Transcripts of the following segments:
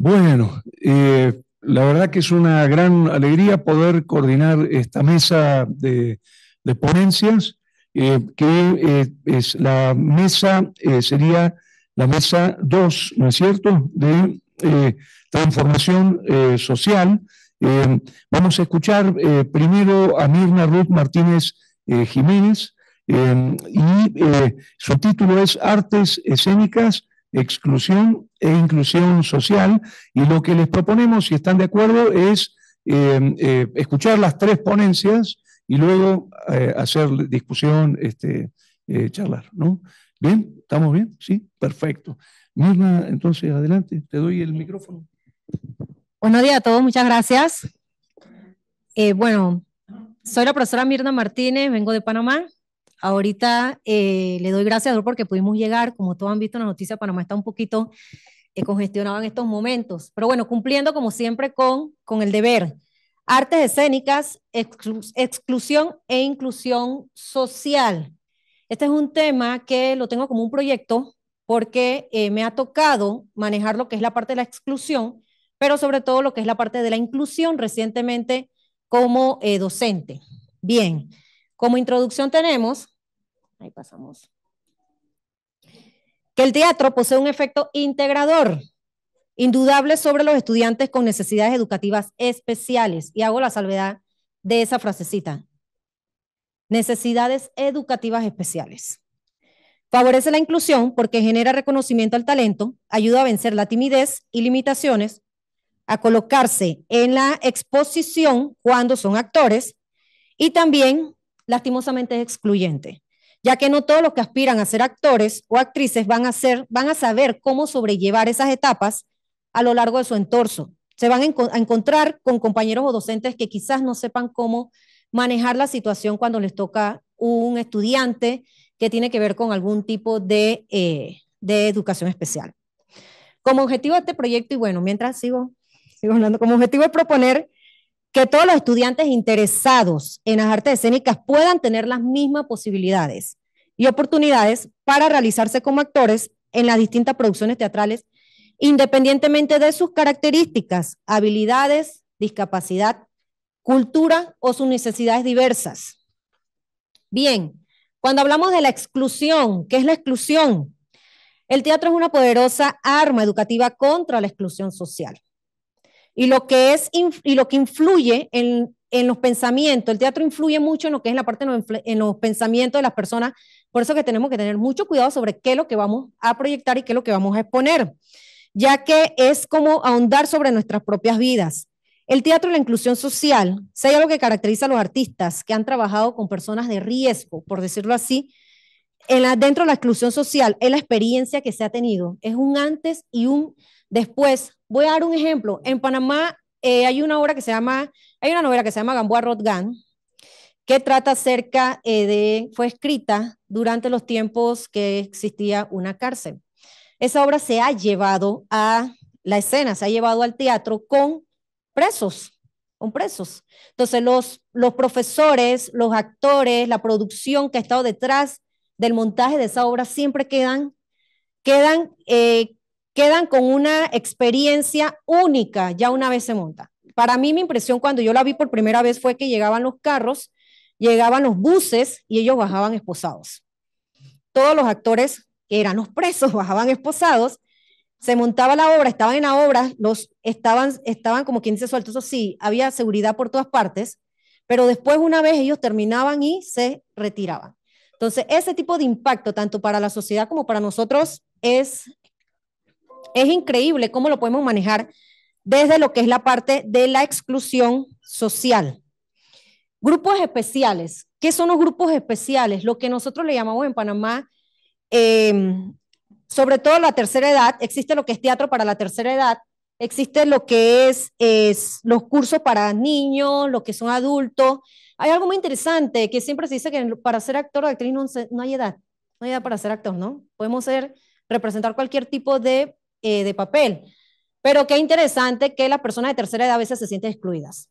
Bueno, eh, la verdad que es una gran alegría poder coordinar esta mesa de, ponencias, eh, que eh, es la mesa, sería la mesa 2, ¿no es cierto?, de transformación social. vamos a escuchar primero a Mirna Ruth Martínez Jiménez, y su título es Artes Escénicas exclusión e inclusión social. Y lo que les proponemos, si están de acuerdo, es eh, eh, escuchar las tres ponencias y luego eh, hacer discusión, este, charlar. ¿no? ¿Bien? ¿Estamos bien? Sí, perfecto. Mirna, entonces adelante, te doy el micrófono. Buenos días a todos, muchas gracias. bueno, soy la profesora Mirna Martínez, vengo de Panamá, ahorita eh, le doy gracias a porque pudimos llegar, como todos han visto en la noticia, Panamá está un poquito congestionada eh, congestionado en estos momentos, pero bueno, cumpliendo como siempre con, con el deber. Artes escénicas, exclusión e inclusión social. Este es un tema que lo tengo como un proyecto porque eh, me ha tocado manejar lo que es la parte de la exclusión, pero sobre todo lo que es la parte de la inclusión recientemente como docente. Bien, como introducción tenemos, ahí pasamos, que el teatro posee un efecto integrador indudable sobre los estudiantes con necesidades educativas especiales. Y hago la salvedad de esa frasecita. Necesidades educativas especiales. Favorece la inclusión porque genera reconocimiento al talento, ayuda a vencer la timidez y limitaciones, a colocarse en la exposición cuando son actores y también lastimosamente es excluyente, ya que no todos los que aspiran a ser actores o actrices van a, ser, van a saber cómo sobrellevar esas etapas a lo largo de su entorno. Se van a, encontrar con compañeros o docentes que quizás no sepan cómo manejar la situación cuando les toca un estudiante que tiene que ver con algún tipo de, eh, educación especial. Como objetivo de este proyecto, y bueno, mientras sigo, sigo hablando, como objetivo es proponer que todos los estudiantes interesados en las artes escénicas puedan tener las mismas posibilidades y oportunidades para realizarse como actores en las distintas producciones teatrales, independientemente de sus características, habilidades, discapacidad, cultura o sus necesidades diversas. Bien, cuando hablamos de la exclusión, ¿qué es la exclusión? El teatro es una poderosa arma educativa contra la exclusión social. Y lo que, es, y lo que influye en, en los pensamientos, el teatro influye mucho en lo que es la parte en los pensamientos de las personas, por eso que tenemos que tener mucho cuidado sobre qué es lo que vamos a proyectar y qué es lo que vamos a exponer, ya que es como ahondar sobre nuestras propias vidas. El teatro y la inclusión social, si hay algo que caracteriza a los artistas que han trabajado con personas de riesgo, por decirlo así, en la, dentro de la exclusión social, es la experiencia que se ha tenido, es un antes y un Después, voy a dar un ejemplo. En Panamá eh, hay una obra que se llama, hay una novela que se llama Gamboa que trata acerca eh, de, fue escrita durante los tiempos que existía una cárcel. Esa obra se ha llevado a la escena, se ha llevado al teatro con presos, con presos. Entonces los, los profesores, los actores, la producción que ha estado detrás del montaje de esa obra siempre quedan, quedan eh, quedan con una experiencia única ya una vez se monta. Para mí mi impresión cuando yo la vi por primera vez fue que llegaban los carros, llegaban los buses y ellos bajaban esposados. Todos los actores que eran los presos bajaban esposados, se montaba la obra, estaban en la obra, los estaban, estaban como quien dice sueltos, eso sí, había seguridad por todas partes, pero después una vez ellos terminaban y se retiraban. Entonces, ese tipo de impacto, tanto para la sociedad como para nosotros, es es increíble cómo lo podemos manejar desde lo que es la parte de la exclusión social. Grupos especiales. ¿Qué son los grupos especiales? Lo que nosotros le llamamos en Panamá, em, sobre todo la tercera edad, existe lo que es teatro para la tercera edad, existe lo que es, los cursos para niños, lo que son adultos. Hay algo muy interesante que siempre se dice que para ser actor o actriz no, hay edad, no hay edad para ser actor, ¿no? Podemos representar cualquier tipo de eh, de papel. Pero qué interesante que las personas de tercera edad a veces se sienten excluidas.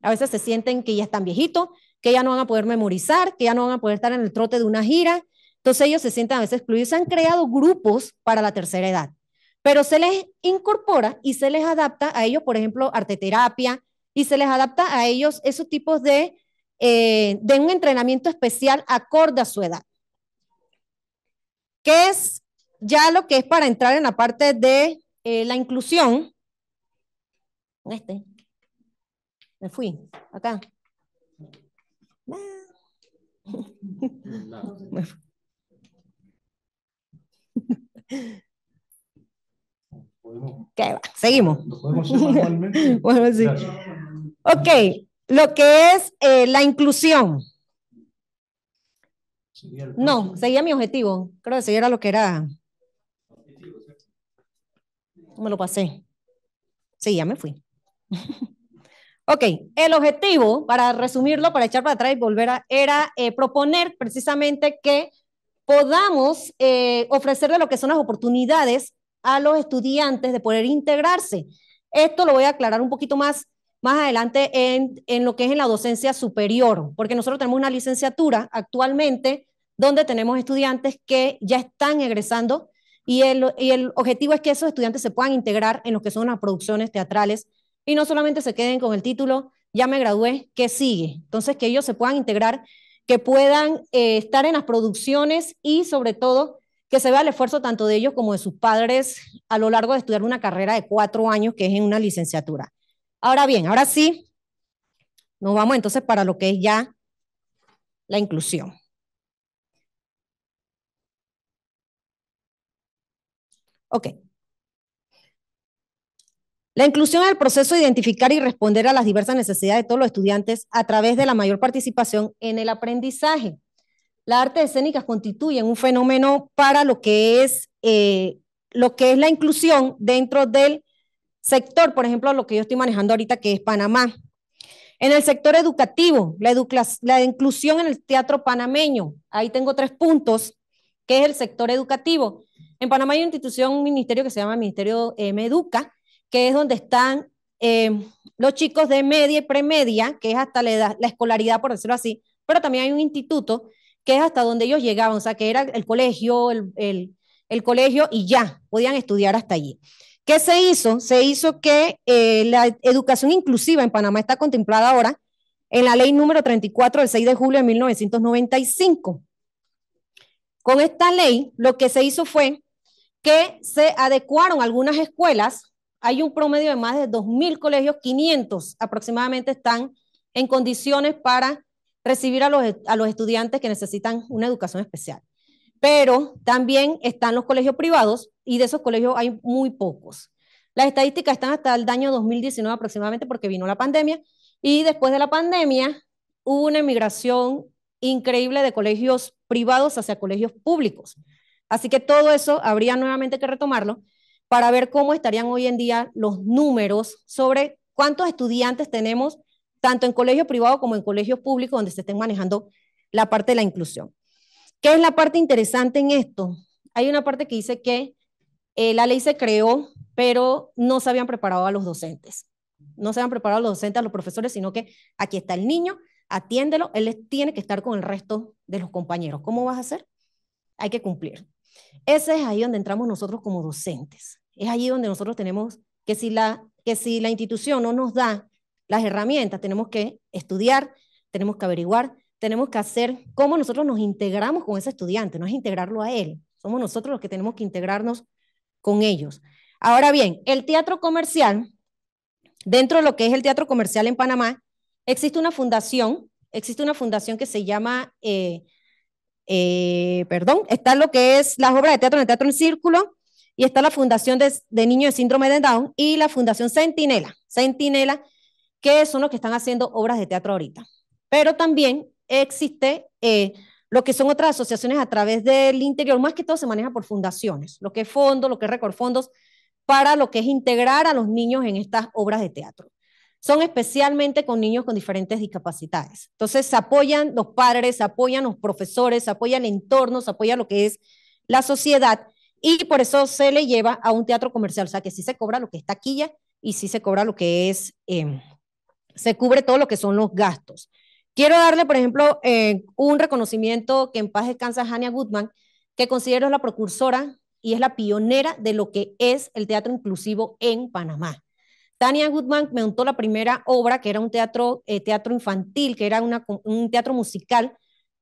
A veces se sienten que ya están viejitos, que ya no van a poder memorizar, que ya no van a poder estar en el trote de una gira. Entonces ellos se sienten a veces excluidos. Se han creado grupos para la tercera edad, pero se les incorpora y se les adapta a ellos, por ejemplo, arteterapia, y se les adapta a ellos esos tipos de, eh, de un entrenamiento especial acorde a su edad. ¿Qué es ya lo que es para entrar en la parte de eh, la inclusión, este, me fui, acá. No. va? Seguimos. bueno, sí. Ok, lo que es eh, la inclusión. No, seguía mi objetivo. Creo que seguía era lo que era me lo pasé. Sí, ya me fui. ok, el objetivo, para resumirlo, para echar para atrás y volver a, era eh, proponer precisamente que podamos eh, ofrecerle lo que son las oportunidades a los estudiantes de poder integrarse. Esto lo voy a aclarar un poquito más más adelante en, en, lo que es en la docencia superior, porque nosotros tenemos una licenciatura actualmente donde tenemos estudiantes que ya están egresando y el, objetivo es que esos estudiantes se puedan integrar en lo que son las producciones teatrales y no solamente se queden con el título, ya me gradué, ¿qué sigue? Entonces, que ellos se puedan integrar, que puedan eh, estar en las producciones y sobre todo que se vea el esfuerzo tanto de ellos como de sus padres a lo largo de estudiar una carrera de cuatro años que es en una licenciatura. Ahora bien, ahora sí, nos vamos entonces para lo que es ya la inclusión. Ok. La inclusión en el proceso de identificar y responder a las diversas necesidades de todos los estudiantes a través de la mayor participación en el aprendizaje. Las artes escénicas constituyen un fenómeno para lo que es, eh, lo que es la inclusión dentro del sector, por ejemplo, lo que yo estoy manejando ahorita, que es Panamá. En el sector educativo, la, la inclusión en el teatro panameño. Ahí tengo tres puntos, que es el sector educativo en Panamá hay una institución, un ministerio que se llama Ministerio eh, Meduca, que es donde están eh, los chicos de media y premedia, que es hasta la, edad, la escolaridad, por decirlo así, pero también hay un instituto que es hasta donde ellos llegaban, o sea, que era el colegio, el, colegio y ya, podían estudiar hasta allí. ¿Qué se hizo? Se hizo que eh, la educación inclusiva en Panamá está contemplada ahora en la ley número 34 del 6 de julio de 1995. Con esta ley, lo que se hizo fue que se adecuaron algunas escuelas. Hay un promedio de más de 2.000 colegios, 500 aproximadamente están en condiciones para recibir a los, a los estudiantes que necesitan una educación especial. Pero también están los colegios privados y de esos colegios hay muy pocos. Las estadísticas están hasta el año 2019 aproximadamente porque vino la pandemia y después de la pandemia hubo una emigración increíble de colegios privados hacia colegios públicos. Así que todo eso habría nuevamente que retomarlo para ver cómo estarían hoy en día los números sobre cuántos estudiantes tenemos, tanto en colegios privados como en colegios públicos, donde se estén manejando la parte de la inclusión. ¿Qué es la parte interesante en esto? Hay una parte que dice que eh, la ley se creó, pero no se habían preparado a los docentes. No se habían preparado a los docentes, a los profesores, sino que aquí está el niño, atiéndelo, él tiene que estar con el resto de los compañeros. ¿Cómo vas a hacer? Hay que cumplir. Ese es ahí donde entramos nosotros como docentes. Es ahí donde nosotros tenemos que si la, que si la institución no nos da las herramientas, tenemos que estudiar, tenemos que averiguar, tenemos que hacer cómo nosotros nos integramos con ese estudiante, no es integrarlo a él, somos nosotros los que tenemos que integrarnos con ellos. Ahora bien, el teatro comercial, dentro de lo que es el teatro comercial en Panamá, existe una fundación, existe una fundación que se llama eh, eh, perdón, está lo que es las obras de teatro en el Teatro en Círculo, y está la Fundación de, Niños de Síndrome de Down y la Fundación Centinela, Centinela, que son los que están haciendo obras de teatro ahorita. Pero también existe eh, lo que son otras asociaciones a través del interior, más que todo se maneja por fundaciones, lo que es fondo, lo que es record fondos, para lo que es integrar a los niños en estas obras de teatro son especialmente con niños con diferentes discapacidades. Entonces, se apoyan los padres, se apoyan los profesores, se apoya el entorno, se apoya lo que es la sociedad y por eso se le lleva a un teatro comercial, o sea que sí se cobra lo que es taquilla y sí se cobra lo que es, em, se cubre todo lo que son los gastos. Quiero darle, por ejemplo, eh, un reconocimiento que en paz descansa Hania Goodman, que considero la precursora y es la pionera de lo que es el teatro inclusivo en Panamá. Tania Goodman me montó la primera obra, que era un teatro, eh, teatro infantil, que era un teatro musical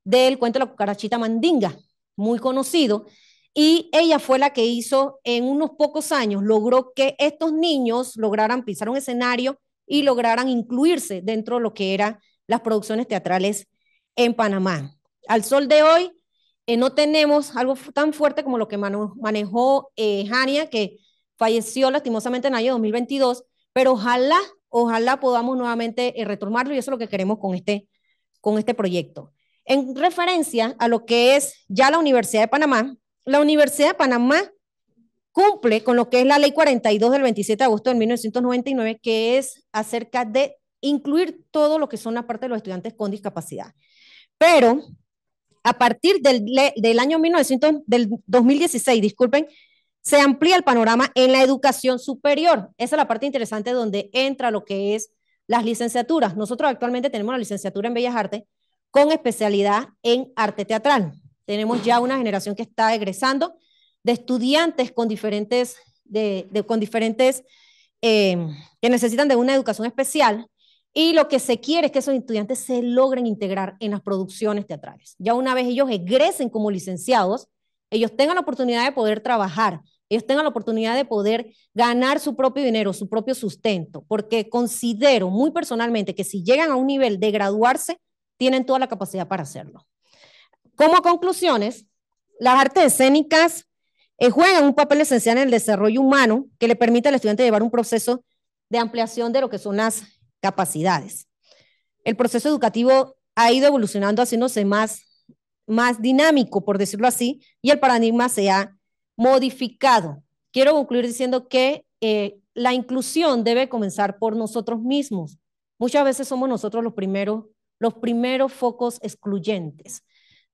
del cuento de la cucarachita mandinga, muy conocido. Y ella fue la que hizo en unos pocos años, logró que estos niños lograran pisar un escenario y lograran incluirse dentro de lo que eran las producciones teatrales en Panamá. Al sol de hoy, eh, no tenemos algo tan fuerte como lo que manejó eh, que falleció lastimosamente en el año 2022, pero ojalá, ojalá podamos nuevamente eh, retomarlo y eso es lo que queremos con este, con este proyecto. En referencia a lo que es ya la Universidad de Panamá, la Universidad de Panamá cumple con lo que es la ley 42 del 27 de agosto de 1999, que es acerca de incluir todo lo que son aparte parte de los estudiantes con discapacidad. Pero a partir del, del año 1900, del 2016, disculpen, se amplía el panorama en la educación superior. Esa es la parte interesante donde entra lo que es las licenciaturas. Nosotros actualmente tenemos la licenciatura en Bellas Artes con especialidad en arte teatral. Tenemos ya una generación que está egresando de estudiantes con diferentes, con diferentes eh, que necesitan de una educación especial y lo que se quiere es que esos estudiantes se logren integrar en las producciones teatrales. Ya una vez ellos egresen como licenciados, ellos tengan la oportunidad de poder trabajar ellos tengan la oportunidad de poder ganar su propio dinero, su propio sustento, porque considero muy personalmente que si llegan a un nivel de graduarse, tienen toda la capacidad para hacerlo. Como conclusiones, las artes escénicas eh, juegan un papel esencial en el desarrollo humano que le permite al estudiante llevar un proceso de ampliación de lo que son las capacidades. El proceso educativo ha ido evolucionando, haciéndose más, más dinámico, por decirlo así, y el paradigma se ha modificado. Quiero concluir diciendo que eh, la inclusión debe comenzar por nosotros mismos. Muchas veces somos nosotros los primeros, los primeros focos excluyentes.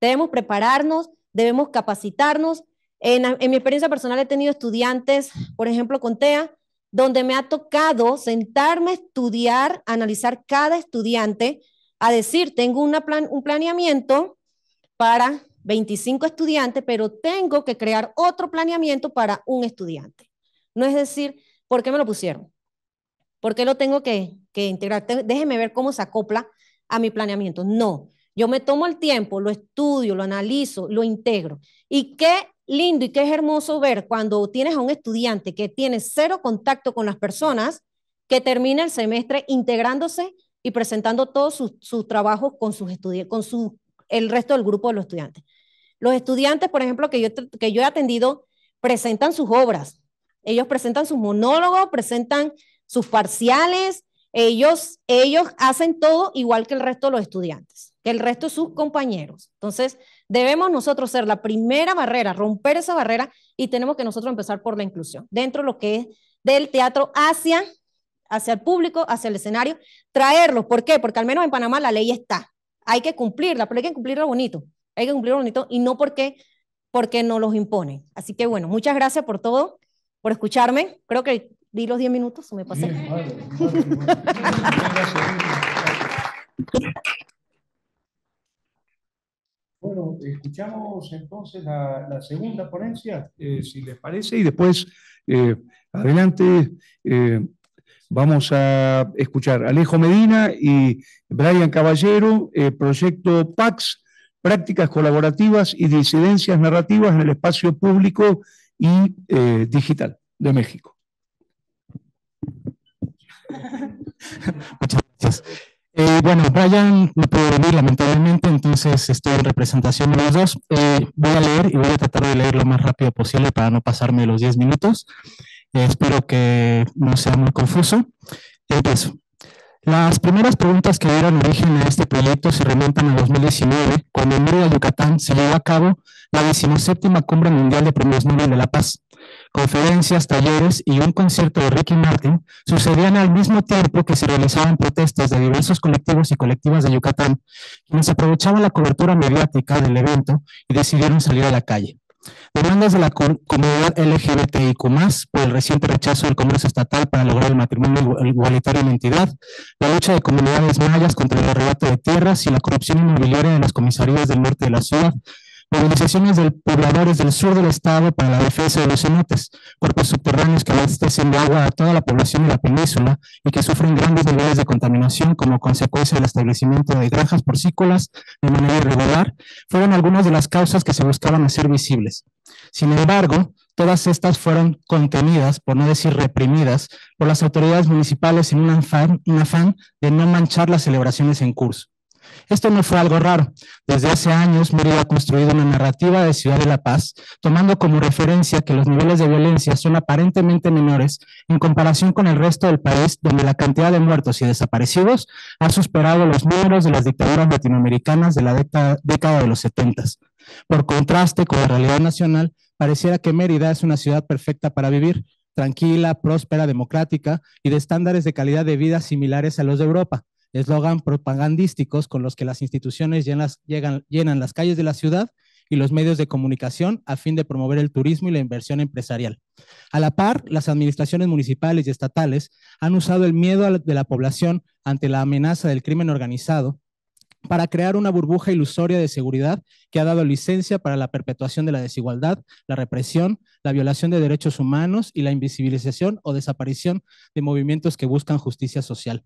Debemos prepararnos, debemos capacitarnos. En, mi experiencia personal he tenido estudiantes, por ejemplo, con TEA, donde me ha tocado sentarme a estudiar, analizar cada estudiante, a decir, tengo una plan, un planeamiento para 25 estudiantes, pero tengo que crear otro planeamiento para un estudiante. No es decir, ¿por qué me lo pusieron? ¿Por qué lo tengo que, integrar? Déjeme ver cómo se acopla a mi planeamiento. No, yo me tomo el tiempo, lo estudio, lo analizo, lo integro. ¿Y qué lindo y qué hermoso ver cuando tienes a un estudiante que tiene cero contacto con las personas, que termina el semestre integrándose y presentando todos sus trabajos con, sus con el resto del grupo de los estudiantes. Los estudiantes, por ejemplo, que yo, que yo he atendido, presentan sus obras. Ellos presentan sus monólogos, presentan sus parciales, ellos, ellos hacen todo igual que el resto de los estudiantes, que el resto de sus compañeros. Entonces, debemos nosotros ser la primera barrera, romper esa barrera y tenemos que nosotros empezar por la inclusión, dentro de lo que es del teatro hacia, hacia el público, hacia el escenario, traerlo, ¿Por qué? Porque al menos en Panamá la ley está. Hay que cumplirla, pero hay que cumplirla bonito hay que cumplir bonito y no porque, porque no los impone. Así que bueno, muchas gracias por todo, por escucharme. Creo que di los 10 minutos, o me pasé. Bueno, escuchamos entonces la, segunda ponencia, eh, si les parece, y después, eh, adelante, eh, vamos a escuchar a Alejo Medina y Brian Caballero, proyecto PAX prácticas colaborativas y disidencias narrativas en el espacio público y eh, digital de México. Muchas gracias. Eh, bueno, Brian no pudo venir lamentablemente, entonces estoy en representación de los dos. Eh, voy a leer y voy a tratar de leer lo más rápido posible para no pasarme los 10 minutos. espero que no sea muy confuso. Empiezo. Las primeras preguntas que dieron origen a este proyecto se remontan a 2019, cuando en Mérida, Yucatán, se llevó a cabo la 17 Cumbre Mundial de Premios Nobel de la Paz. Conferencias, talleres y un concierto de Ricky Martin sucedían al mismo tiempo que se realizaban protestas de diversos colectivos y colectivas de Yucatán, quienes aprovechaban la cobertura mediática del evento y decidieron salir a la calle. Demandas de la comunidad LGBTIQ, por el reciente rechazo del Congreso Estatal para lograr el matrimonio igualitario en entidad, la lucha de comunidades mayas contra el arrebato de tierras y la corrupción inmobiliaria de las comisarías del norte de la ciudad, Organizaciones de pobladores del sur del estado para la defensa de los cenotes, cuerpos subterráneos que abastecen de agua a toda la población de la península y que sufren grandes niveles de contaminación como consecuencia del establecimiento de granjas porcícolas de manera irregular, fueron algunas de las causas que se buscaban hacer visibles. Sin embargo, Todas estas fueron contenidas, por no decir reprimidas, por las autoridades municipales en un afán, de no manchar las celebraciones en curso. Esto no fue algo raro. Desde hace años, Mérida ha construido una narrativa de Ciudad de la Paz, tomando como referencia que los niveles de violencia son aparentemente menores en comparación con el resto del país, donde la cantidad de muertos y desaparecidos ha superado los números de las dictaduras latinoamericanas de la década de los 70. Por contraste con la realidad nacional, pareciera que Mérida es una ciudad perfecta para vivir, tranquila, próspera, democrática y de estándares de calidad de vida similares a los de Europa eslogan propagandísticos con los que las instituciones llenan las calles de la ciudad y los medios de comunicación a fin de promover el turismo y la inversión empresarial. A la par, las administraciones municipales y estatales han usado el miedo de la población ante la amenaza del crimen organizado para crear una burbuja ilusoria de seguridad que ha dado licencia para la perpetuación de la desigualdad, la represión, la violación de derechos humanos y la invisibilización o desaparición de movimientos que buscan justicia social.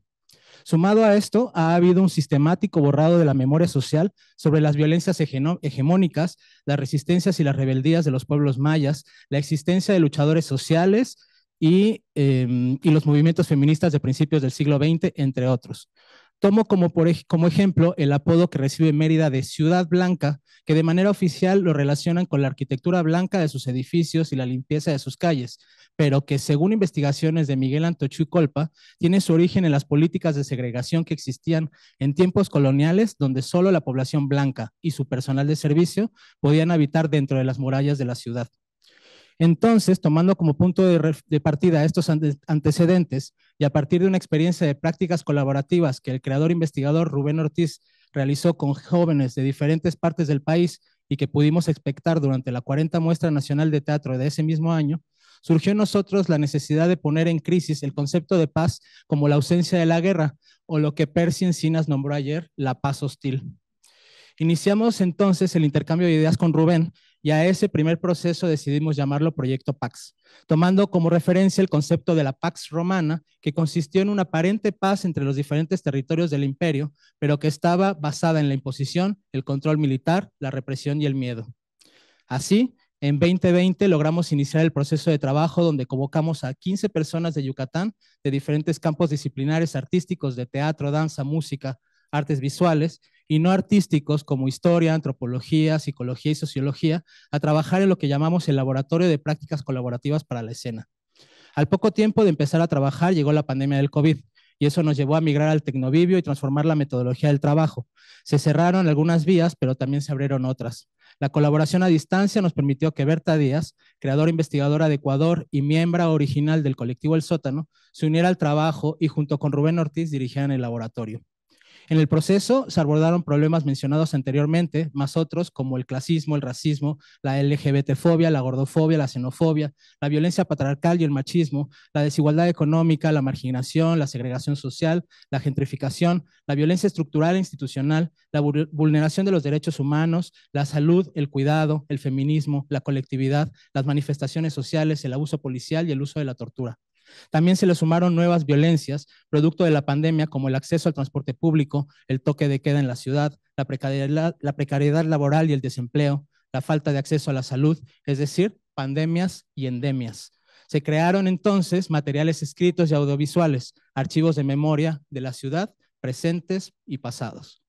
Sumado a esto, ha habido un sistemático borrado de la memoria social sobre las violencias hegemónicas, las resistencias y las rebeldías de los pueblos mayas, la existencia de luchadores sociales y, em, los movimientos feministas de principios del siglo XX, entre otros. Tomo como, ejemplo el apodo que recibe Mérida de Ciudad Blanca, que de manera oficial lo relacionan con la arquitectura blanca de sus edificios y la limpieza de sus calles, pero que según investigaciones de Miguel Antochu Colpa, tiene su origen en las políticas de segregación que existían en tiempos coloniales donde solo la población blanca y su personal de servicio podían habitar dentro de las murallas de la ciudad. Entonces, tomando como punto de, partida estos antecedentes y a partir de una experiencia de prácticas colaborativas que el creador investigador Rubén Ortiz realizó con jóvenes de diferentes partes del país y que pudimos expectar durante la 40 Muestra Nacional de Teatro de ese mismo año, surgió en nosotros la necesidad de poner en crisis el concepto de paz como la ausencia de la guerra, o lo que Percy Encinas nombró ayer la paz hostil. Iniciamos entonces el intercambio de ideas con Rubén y a ese primer proceso decidimos llamarlo Proyecto Pax, tomando como referencia el concepto de la Pax Romana, que consistió en una aparente paz entre los diferentes territorios del imperio, pero que estaba basada en la imposición, el control militar, la represión y el miedo. Así, en 2020 logramos iniciar el proceso de trabajo donde convocamos a 15 personas de Yucatán de diferentes campos disciplinares artísticos de teatro, danza, música, artes visuales, y no artísticos como historia, antropología, psicología y sociología a trabajar en lo que llamamos el laboratorio de prácticas colaborativas para la escena. Al poco tiempo de empezar a trabajar llegó la pandemia del COVID y eso nos llevó a migrar al tecnovivio y transformar la metodología del trabajo. Se cerraron algunas vías, pero también se abrieron otras. La colaboración a distancia nos permitió que Berta Díaz, creadora e investigadora de Ecuador y miembro original del colectivo El Sótano, se uniera al trabajo y junto con Rubén Ortiz dirigieran el laboratorio. En el proceso se abordaron problemas mencionados anteriormente, más otros como el clasismo, el racismo, la LGBTfobia, la gordofobia, la xenofobia, la violencia patriarcal y el machismo, la desigualdad económica, la marginación, la segregación social, la gentrificación, la violencia estructural e institucional, la vulneración de los derechos humanos, la salud, el cuidado, el feminismo, la colectividad, las manifestaciones sociales, el abuso policial y el uso de la tortura. También se le sumaron nuevas violencias, producto de la pandemia, como el acceso al transporte público, el toque de queda en la ciudad, la precariedad, laboral y el desempleo, la falta de acceso a la salud, es decir, pandemias y endemias. Se crearon entonces materiales escritos y audiovisuales, archivos de memoria de la ciudad, presentes y pasados.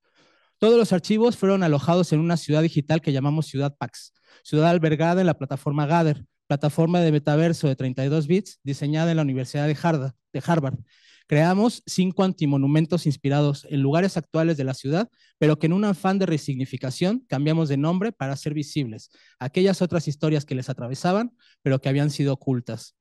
Todos los archivos fueron alojados en una ciudad digital que llamamos Ciudad Pax, ciudad albergada en la plataforma GADER, plataforma de metaverso de 32 bits diseñada en la Universidad de Harvard. Creamos cinco antimonumentos inspirados en lugares actuales de la ciudad, pero que en un afán de resignificación cambiamos de nombre para ser visibles aquellas otras historias que les atravesaban, pero que habían sido ocultas.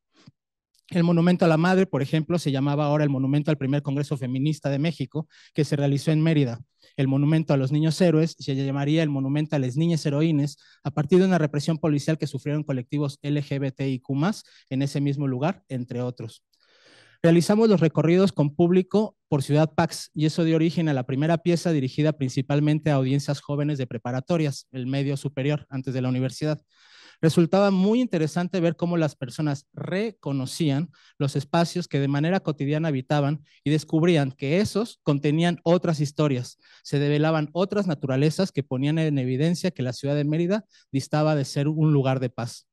El Monumento a la Madre, por ejemplo, se llamaba ahora el Monumento al Primer Congreso Feminista de México, que se realizó en Mérida. El Monumento a los Niños Héroes se llamaría el Monumento a las Niñas Heroínas, a partir de una represión policial que sufrieron colectivos LGBTIQ, en ese mismo lugar, entre otros. Realizamos los recorridos con público por Ciudad Pax y eso dio origen a la primera pieza dirigida principalmente a audiencias jóvenes de preparatorias, el medio superior, antes de la universidad. Resultaba muy interesante ver cómo las personas reconocían los espacios que de manera cotidiana habitaban y descubrían que esos contenían otras historias, se develaban otras naturalezas que ponían en evidencia que la ciudad de Mérida distaba de ser un lugar de paz.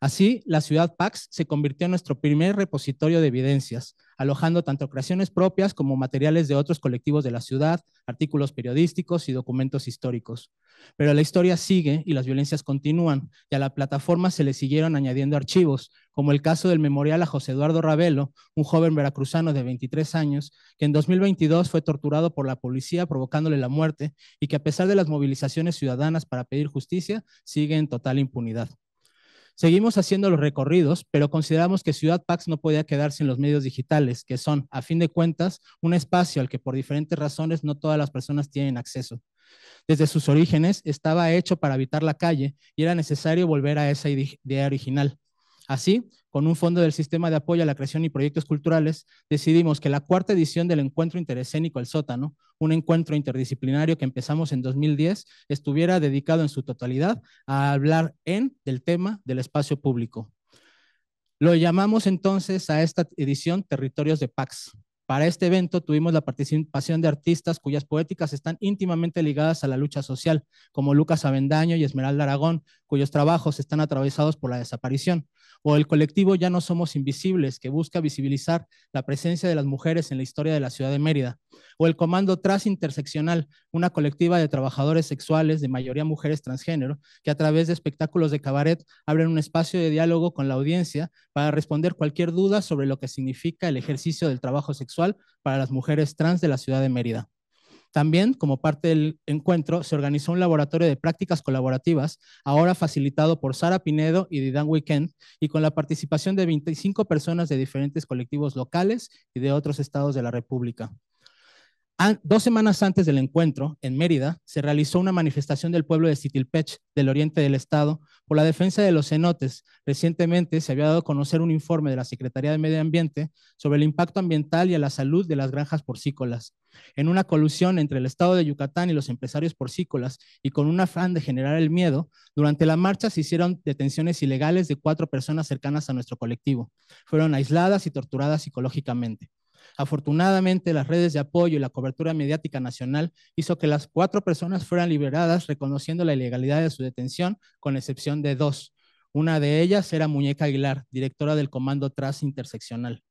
Así, la ciudad Pax se convirtió en nuestro primer repositorio de evidencias, alojando tanto creaciones propias como materiales de otros colectivos de la ciudad, artículos periodísticos y documentos históricos. Pero la historia sigue y las violencias continúan, y a la plataforma se le siguieron añadiendo archivos, como el caso del memorial a José Eduardo Ravelo, un joven veracruzano de 23 años, que en 2022 fue torturado por la policía provocándole la muerte y que a pesar de las movilizaciones ciudadanas para pedir justicia, sigue en total impunidad. Seguimos haciendo los recorridos, pero consideramos que Ciudad Pax no podía quedarse en los medios digitales, que son, a fin de cuentas, un espacio al que por diferentes razones no todas las personas tienen acceso. Desde sus orígenes estaba hecho para habitar la calle y era necesario volver a esa idea original. Así, con un fondo del Sistema de Apoyo a la Creación y Proyectos Culturales, decidimos que la cuarta edición del Encuentro Interescénico El Sótano, un encuentro interdisciplinario que empezamos en 2010, estuviera dedicado en su totalidad a hablar en el tema del espacio público. Lo llamamos entonces a esta edición Territorios de Pax, para este evento tuvimos la participación de artistas cuyas poéticas están íntimamente ligadas a la lucha social, como Lucas Avendaño y Esmeralda Aragón, cuyos trabajos están atravesados por la desaparición, o el colectivo Ya no somos invisibles, que busca visibilizar la presencia de las mujeres en la historia de la ciudad de Mérida, o el Comando Tras-interseccional, una colectiva de trabajadores sexuales, de mayoría mujeres transgénero, que a través de espectáculos de cabaret abren un espacio de diálogo con la audiencia para responder cualquier duda sobre lo que significa el ejercicio del trabajo sexual para las mujeres trans de la ciudad de Mérida. También, como parte del encuentro, se organizó un laboratorio de prácticas colaborativas, ahora facilitado por Sara Pinedo y Didan Weekend, y con la participación de 25 personas de diferentes colectivos locales y de otros estados de la República. Dos semanas antes del encuentro, en Mérida, se realizó una manifestación del pueblo de Citilpech, del oriente del estado, por la defensa de los cenotes. Recientemente se había dado a conocer un informe de la Secretaría de Medio Ambiente sobre el impacto ambiental y a la salud de las granjas porcícolas. En una colusión entre el Estado de Yucatán y los empresarios porcícolas y con un afán de generar el miedo, durante la marcha se hicieron detenciones ilegales de cuatro personas cercanas a nuestro colectivo. Fueron aisladas y torturadas psicológicamente. Afortunadamente, las redes de apoyo y la cobertura mediática nacional hizo que las cuatro personas fueran liberadas reconociendo la ilegalidad de su detención, con excepción de dos. Una de ellas era Muñeca Aguilar, directora del Comando Tras Interseccional.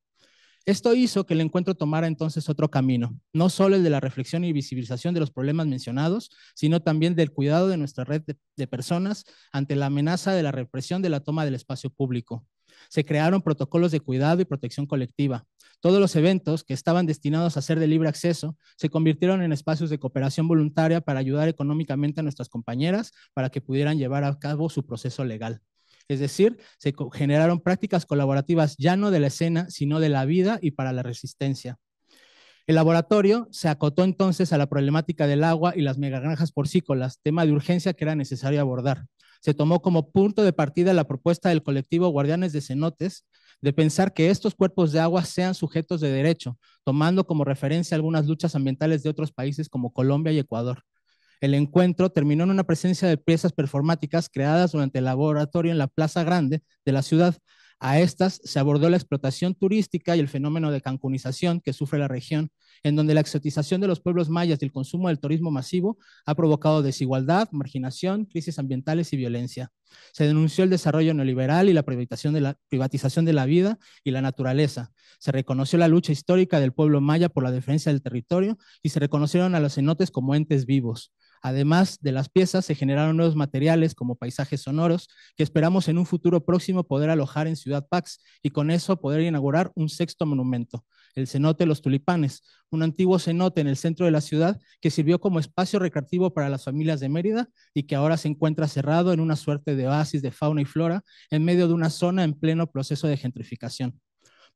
Esto hizo que el encuentro tomara entonces otro camino, no solo el de la reflexión y visibilización de los problemas mencionados, sino también del cuidado de nuestra red de, personas ante la amenaza de la represión de la toma del espacio público. Se crearon protocolos de cuidado y protección colectiva, todos los eventos que estaban destinados a ser de libre acceso se convirtieron en espacios de cooperación voluntaria para ayudar económicamente a nuestras compañeras para que pudieran llevar a cabo su proceso legal. Es decir, se generaron prácticas colaborativas ya no de la escena, sino de la vida y para la resistencia. El laboratorio se acotó entonces a la problemática del agua y las megagranjas porcícolas, tema de urgencia que era necesario abordar. Se tomó como punto de partida la propuesta del colectivo Guardianes de Cenotes, de pensar que estos cuerpos de agua sean sujetos de derecho, tomando como referencia algunas luchas ambientales de otros países como Colombia y Ecuador. El encuentro terminó en una presencia de piezas performáticas creadas durante el laboratorio en la Plaza Grande de la ciudad, a estas se abordó la explotación turística y el fenómeno de cancunización que sufre la región, en donde la exotización de los pueblos mayas y el consumo del turismo masivo ha provocado desigualdad, marginación, crisis ambientales y violencia. Se denunció el desarrollo neoliberal y la privatización de la, privatización de la vida y la naturaleza. Se reconoció la lucha histórica del pueblo maya por la defensa del territorio y se reconocieron a los cenotes como entes vivos. Además de las piezas, se generaron nuevos materiales como paisajes sonoros que esperamos en un futuro próximo poder alojar en Ciudad Pax y con eso poder inaugurar un sexto monumento, el cenote Los Tulipanes, un antiguo cenote en el centro de la ciudad que sirvió como espacio recreativo para las familias de Mérida y que ahora se encuentra cerrado en una suerte de oasis de fauna y flora en medio de una zona en pleno proceso de gentrificación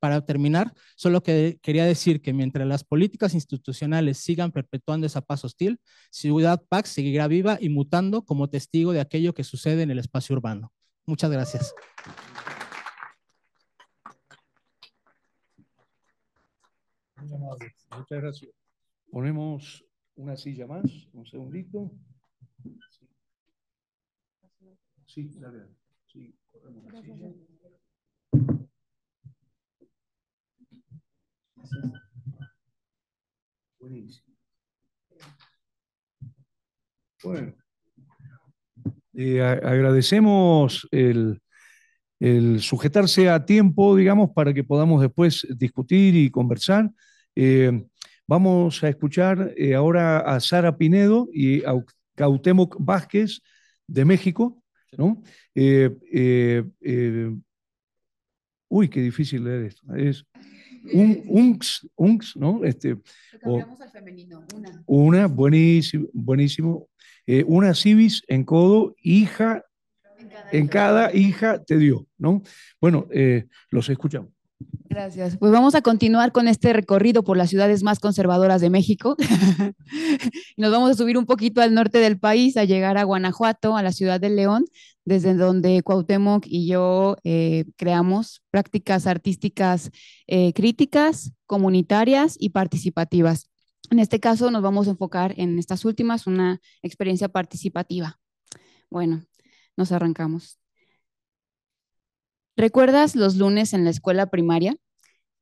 para terminar, solo que quería decir que mientras las políticas institucionales sigan perpetuando esa paz hostil, Ciudad PAC seguirá viva y mutando como testigo de aquello que sucede en el espacio urbano. Muchas gracias. Muchas gracias. Ponemos una silla más, un segundito. Sí, la Sí, corremos la silla. Bueno, eh, agradecemos el, sujetarse a tiempo, digamos, para que podamos después discutir y conversar. Eh, vamos a escuchar eh, ahora a Sara Pinedo y a Cautemoc Vázquez de México. ¿no? uy, qué difícil leer esto. Es, un, unx, unx, ¿no? Este, cambiamos al femenino, una. Una, buenísimo. buenísimo. Eh, una civis en codo, hija, en cada, hija te dio, ¿no? Bueno, eh, los escuchamos. Gracias. Pues vamos a continuar con este recorrido por las ciudades más conservadoras de México. Nos vamos a subir un poquito al norte del país, a llegar a Guanajuato, a la ciudad de León, desde donde Cuauhtémoc y yo eh, creamos prácticas artísticas eh, críticas, comunitarias y participativas. En este caso nos vamos a enfocar en estas últimas, una experiencia participativa. Bueno, nos arrancamos. ¿Recuerdas los lunes en la escuela primaria?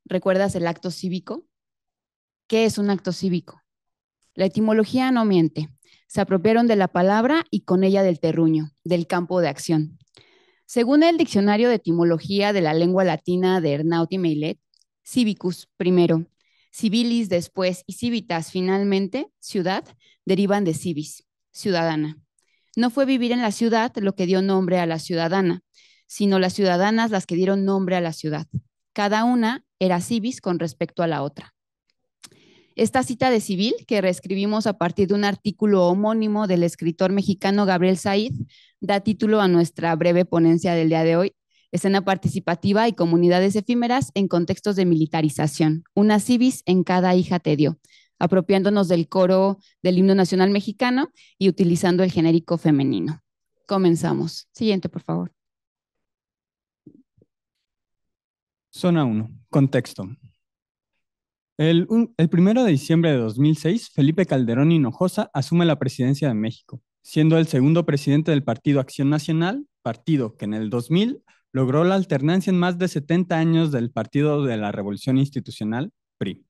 ¿Recuerdas el acto cívico? ¿Qué es un acto cívico? La etimología no miente. Se apropiaron de la palabra y con ella del terruño, del campo de acción. Según el Diccionario de Etimología de la Lengua Latina de y Meilet, civicus primero, civilis después y civitas finalmente, ciudad, derivan de civis, ciudadana. No fue vivir en la ciudad lo que dio nombre a la ciudadana, sino las ciudadanas las que dieron nombre a la ciudad. Cada una era civis con respecto a la otra. Esta cita de civil, que reescribimos a partir de un artículo homónimo del escritor mexicano Gabriel Said, da título a nuestra breve ponencia del día de hoy, Escena participativa y comunidades efímeras en contextos de militarización. Una civis en cada hija te dio, apropiándonos del coro del himno nacional mexicano y utilizando el genérico femenino. Comenzamos. Siguiente, por favor. Zona 1. Contexto. El, primero 1 de diciembre de 2006, Felipe Calderón Hinojosa asume la presidencia de México, siendo el segundo presidente del Partido Acción Nacional, partido que en el 2000 logró la alternancia en más de 70 años del Partido de la Revolución Institucional, PRI.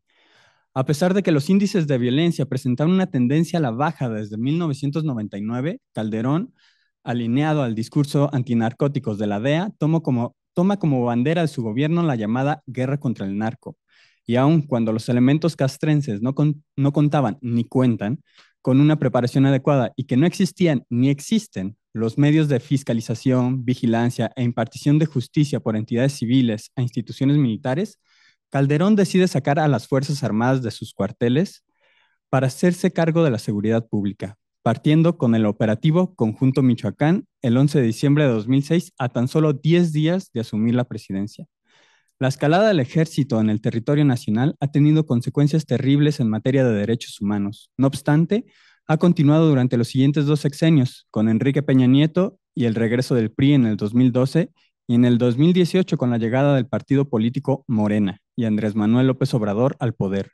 A pesar de que los índices de violencia presentaron una tendencia a la baja desde 1999, Calderón, alineado al discurso antinarcóticos de la DEA, tomó como toma como bandera de su gobierno la llamada guerra contra el narco. Y aun cuando los elementos castrenses no, no contaban ni cuentan con una preparación adecuada y que no existían ni existen los medios de fiscalización, vigilancia e impartición de justicia por entidades civiles a e instituciones militares, Calderón decide sacar a las Fuerzas Armadas de sus cuarteles para hacerse cargo de la seguridad pública, partiendo con el operativo Conjunto Michoacán el 11 de diciembre de 2006 a tan solo 10 días de asumir la presidencia. La escalada del ejército en el territorio nacional ha tenido consecuencias terribles en materia de derechos humanos. No obstante, ha continuado durante los siguientes dos sexenios, con Enrique Peña Nieto y el regreso del PRI en el 2012 y en el 2018 con la llegada del partido político Morena y Andrés Manuel López Obrador al poder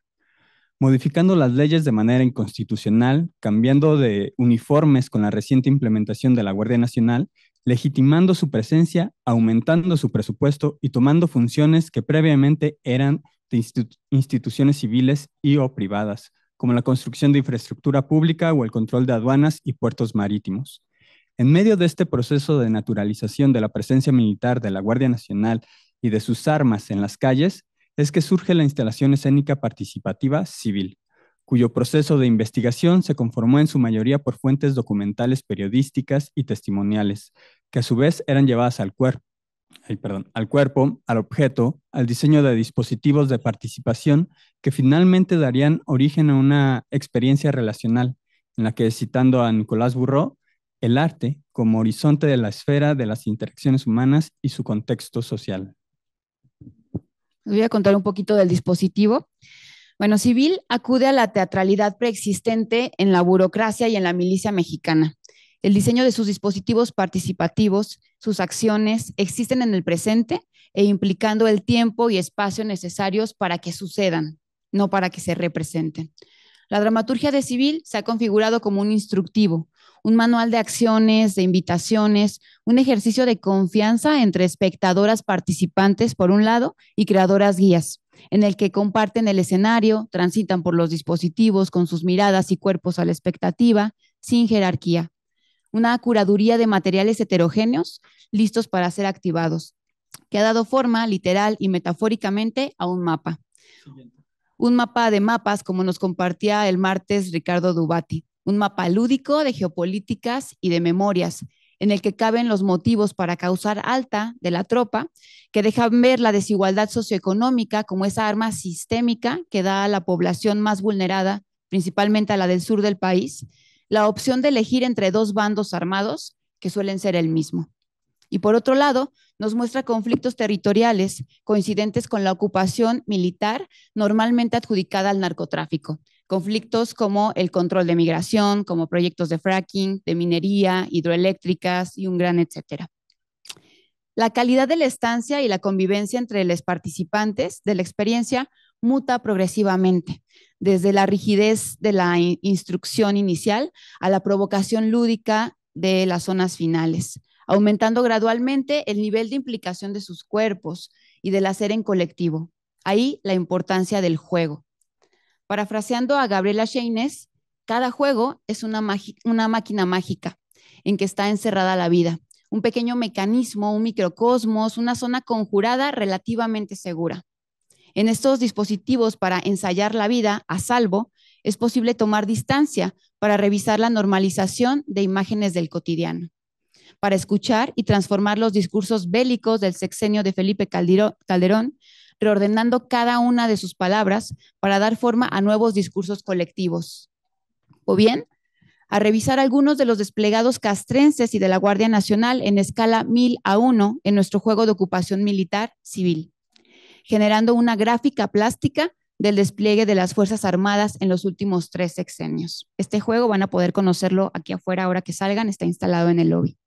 modificando las leyes de manera inconstitucional, cambiando de uniformes con la reciente implementación de la Guardia Nacional, legitimando su presencia, aumentando su presupuesto y tomando funciones que previamente eran de instituciones civiles y o privadas, como la construcción de infraestructura pública o el control de aduanas y puertos marítimos. En medio de este proceso de naturalización de la presencia militar de la Guardia Nacional y de sus armas en las calles, es que surge la instalación escénica participativa civil, cuyo proceso de investigación se conformó en su mayoría por fuentes documentales periodísticas y testimoniales, que a su vez eran llevadas al cuerpo, al al objeto, al diseño de dispositivos de participación que finalmente darían origen a una experiencia relacional en la que, citando a Nicolás Burró, el arte como horizonte de la esfera de las interacciones humanas y su contexto social voy a contar un poquito del dispositivo. Bueno, Civil acude a la teatralidad preexistente en la burocracia y en la milicia mexicana. El diseño de sus dispositivos participativos, sus acciones, existen en el presente e implicando el tiempo y espacio necesarios para que sucedan, no para que se representen. La dramaturgia de Civil se ha configurado como un instructivo, un manual de acciones, de invitaciones, un ejercicio de confianza entre espectadoras participantes por un lado y creadoras guías, en el que comparten el escenario, transitan por los dispositivos con sus miradas y cuerpos a la expectativa, sin jerarquía. Una curaduría de materiales heterogéneos listos para ser activados, que ha dado forma literal y metafóricamente a un mapa. Un mapa de mapas, como nos compartía el martes Ricardo Dubati un mapa lúdico de geopolíticas y de memorias, en el que caben los motivos para causar alta de la tropa, que dejan ver la desigualdad socioeconómica como esa arma sistémica que da a la población más vulnerada, principalmente a la del sur del país, la opción de elegir entre dos bandos armados que suelen ser el mismo. Y por otro lado, nos muestra conflictos territoriales coincidentes con la ocupación militar normalmente adjudicada al narcotráfico, conflictos como el control de migración, como proyectos de fracking, de minería, hidroeléctricas y un gran etcétera. La calidad de la estancia y la convivencia entre los participantes de la experiencia muta progresivamente, desde la rigidez de la instrucción inicial a la provocación lúdica de las zonas finales, aumentando gradualmente el nivel de implicación de sus cuerpos y del hacer en colectivo. Ahí la importancia del juego Parafraseando a Gabriela Sheines, cada juego es una, una máquina mágica en que está encerrada la vida, un pequeño mecanismo, un microcosmos, una zona conjurada relativamente segura. En estos dispositivos para ensayar la vida a salvo, es posible tomar distancia para revisar la normalización de imágenes del cotidiano, para escuchar y transformar los discursos bélicos del sexenio de Felipe Calderón reordenando cada una de sus palabras para dar forma a nuevos discursos colectivos. O bien, a revisar algunos de los desplegados castrenses y de la Guardia Nacional en escala 1000 a 1 en nuestro juego de ocupación militar civil, generando una gráfica plástica del despliegue de las Fuerzas Armadas en los últimos tres sexenios. Este juego van a poder conocerlo aquí afuera ahora que salgan, está instalado en el lobby.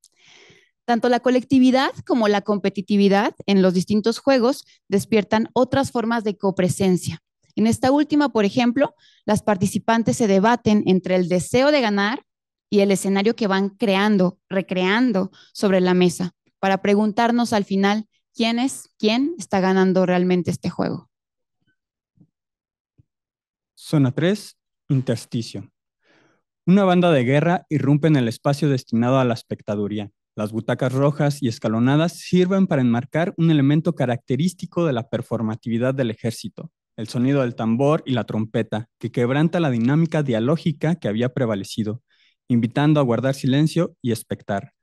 Tanto la colectividad como la competitividad en los distintos juegos despiertan otras formas de copresencia. En esta última, por ejemplo, las participantes se debaten entre el deseo de ganar y el escenario que van creando, recreando sobre la mesa, para preguntarnos al final quién es, quién está ganando realmente este juego. Zona 3, intersticio. Una banda de guerra irrumpe en el espacio destinado a la espectaduría. Las butacas rojas y escalonadas sirven para enmarcar un elemento característico de la performatividad del ejército, el sonido del tambor y la trompeta, que quebranta la dinámica dialógica que había prevalecido, invitando a guardar silencio y espectar,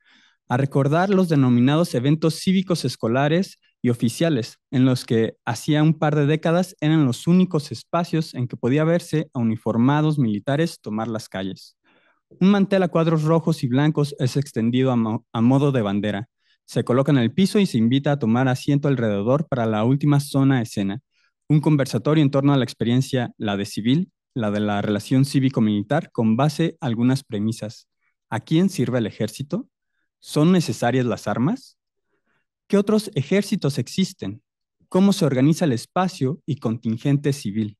a recordar los denominados eventos cívicos escolares y oficiales, en los que hacía un par de décadas eran los únicos espacios en que podía verse a uniformados militares tomar las calles. Un mantel a cuadros rojos y blancos es extendido a, modo de bandera. Se coloca en el piso y se invita a tomar asiento alrededor para la última zona escena, un conversatorio en torno a la experiencia, la de civil, la de la relación cívico-militar, con base a algunas premisas. ¿A quién sirve el ejército? ¿Son necesarias las armas? ¿Qué otros ejércitos existen? ¿Cómo se organiza el espacio y contingente civil?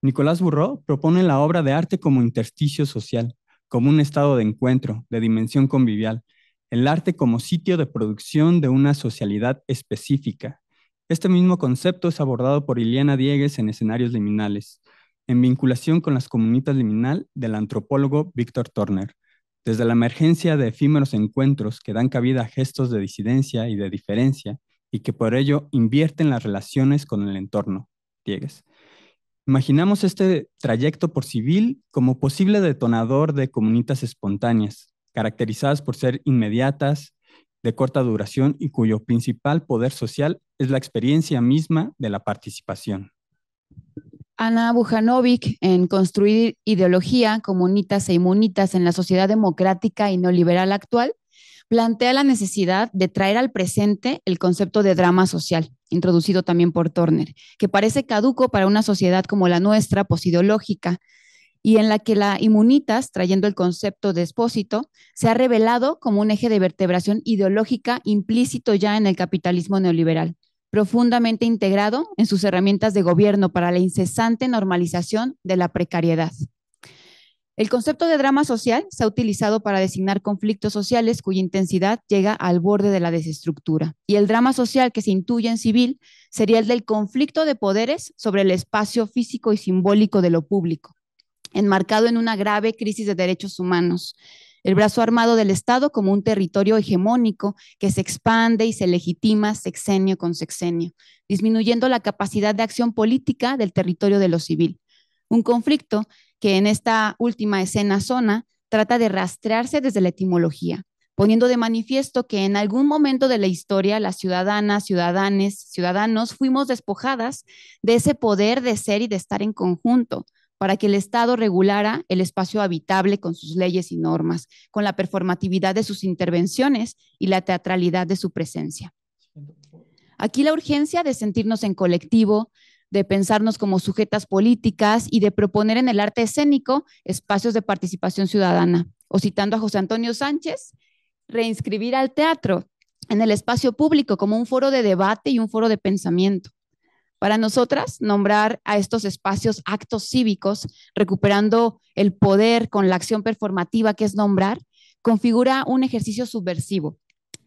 Nicolás Burró propone la obra de arte como intersticio social, como un estado de encuentro, de dimensión convivial, el arte como sitio de producción de una socialidad específica. Este mismo concepto es abordado por Iliana Diegues en Escenarios Liminales, en vinculación con las comunitas liminal del antropólogo Víctor Turner. Desde la emergencia de efímeros encuentros que dan cabida a gestos de disidencia y de diferencia, y que por ello invierten las relaciones con el entorno. Diegues. Imaginamos este trayecto por civil como posible detonador de comunitas espontáneas, caracterizadas por ser inmediatas, de corta duración y cuyo principal poder social es la experiencia misma de la participación. Ana Bujanovic en Construir ideología, comunitas e inmunitas en la sociedad democrática y neoliberal actual plantea la necesidad de traer al presente el concepto de drama social, introducido también por Turner, que parece caduco para una sociedad como la nuestra, posideológica, y en la que la inmunitas, trayendo el concepto de expósito, se ha revelado como un eje de vertebración ideológica implícito ya en el capitalismo neoliberal, profundamente integrado en sus herramientas de gobierno para la incesante normalización de la precariedad. El concepto de drama social se ha utilizado para designar conflictos sociales cuya intensidad llega al borde de la desestructura. Y el drama social que se intuye en civil sería el del conflicto de poderes sobre el espacio físico y simbólico de lo público, enmarcado en una grave crisis de derechos humanos. El brazo armado del Estado como un territorio hegemónico que se expande y se legitima sexenio con sexenio, disminuyendo la capacidad de acción política del territorio de lo civil. Un conflicto que en esta última escena zona trata de rastrearse desde la etimología, poniendo de manifiesto que en algún momento de la historia las ciudadanas, ciudadanes, ciudadanos fuimos despojadas de ese poder de ser y de estar en conjunto para que el Estado regulara el espacio habitable con sus leyes y normas, con la performatividad de sus intervenciones y la teatralidad de su presencia. Aquí la urgencia de sentirnos en colectivo, de pensarnos como sujetas políticas y de proponer en el arte escénico espacios de participación ciudadana. O citando a José Antonio Sánchez, reinscribir al teatro en el espacio público como un foro de debate y un foro de pensamiento. Para nosotras, nombrar a estos espacios actos cívicos, recuperando el poder con la acción performativa que es nombrar, configura un ejercicio subversivo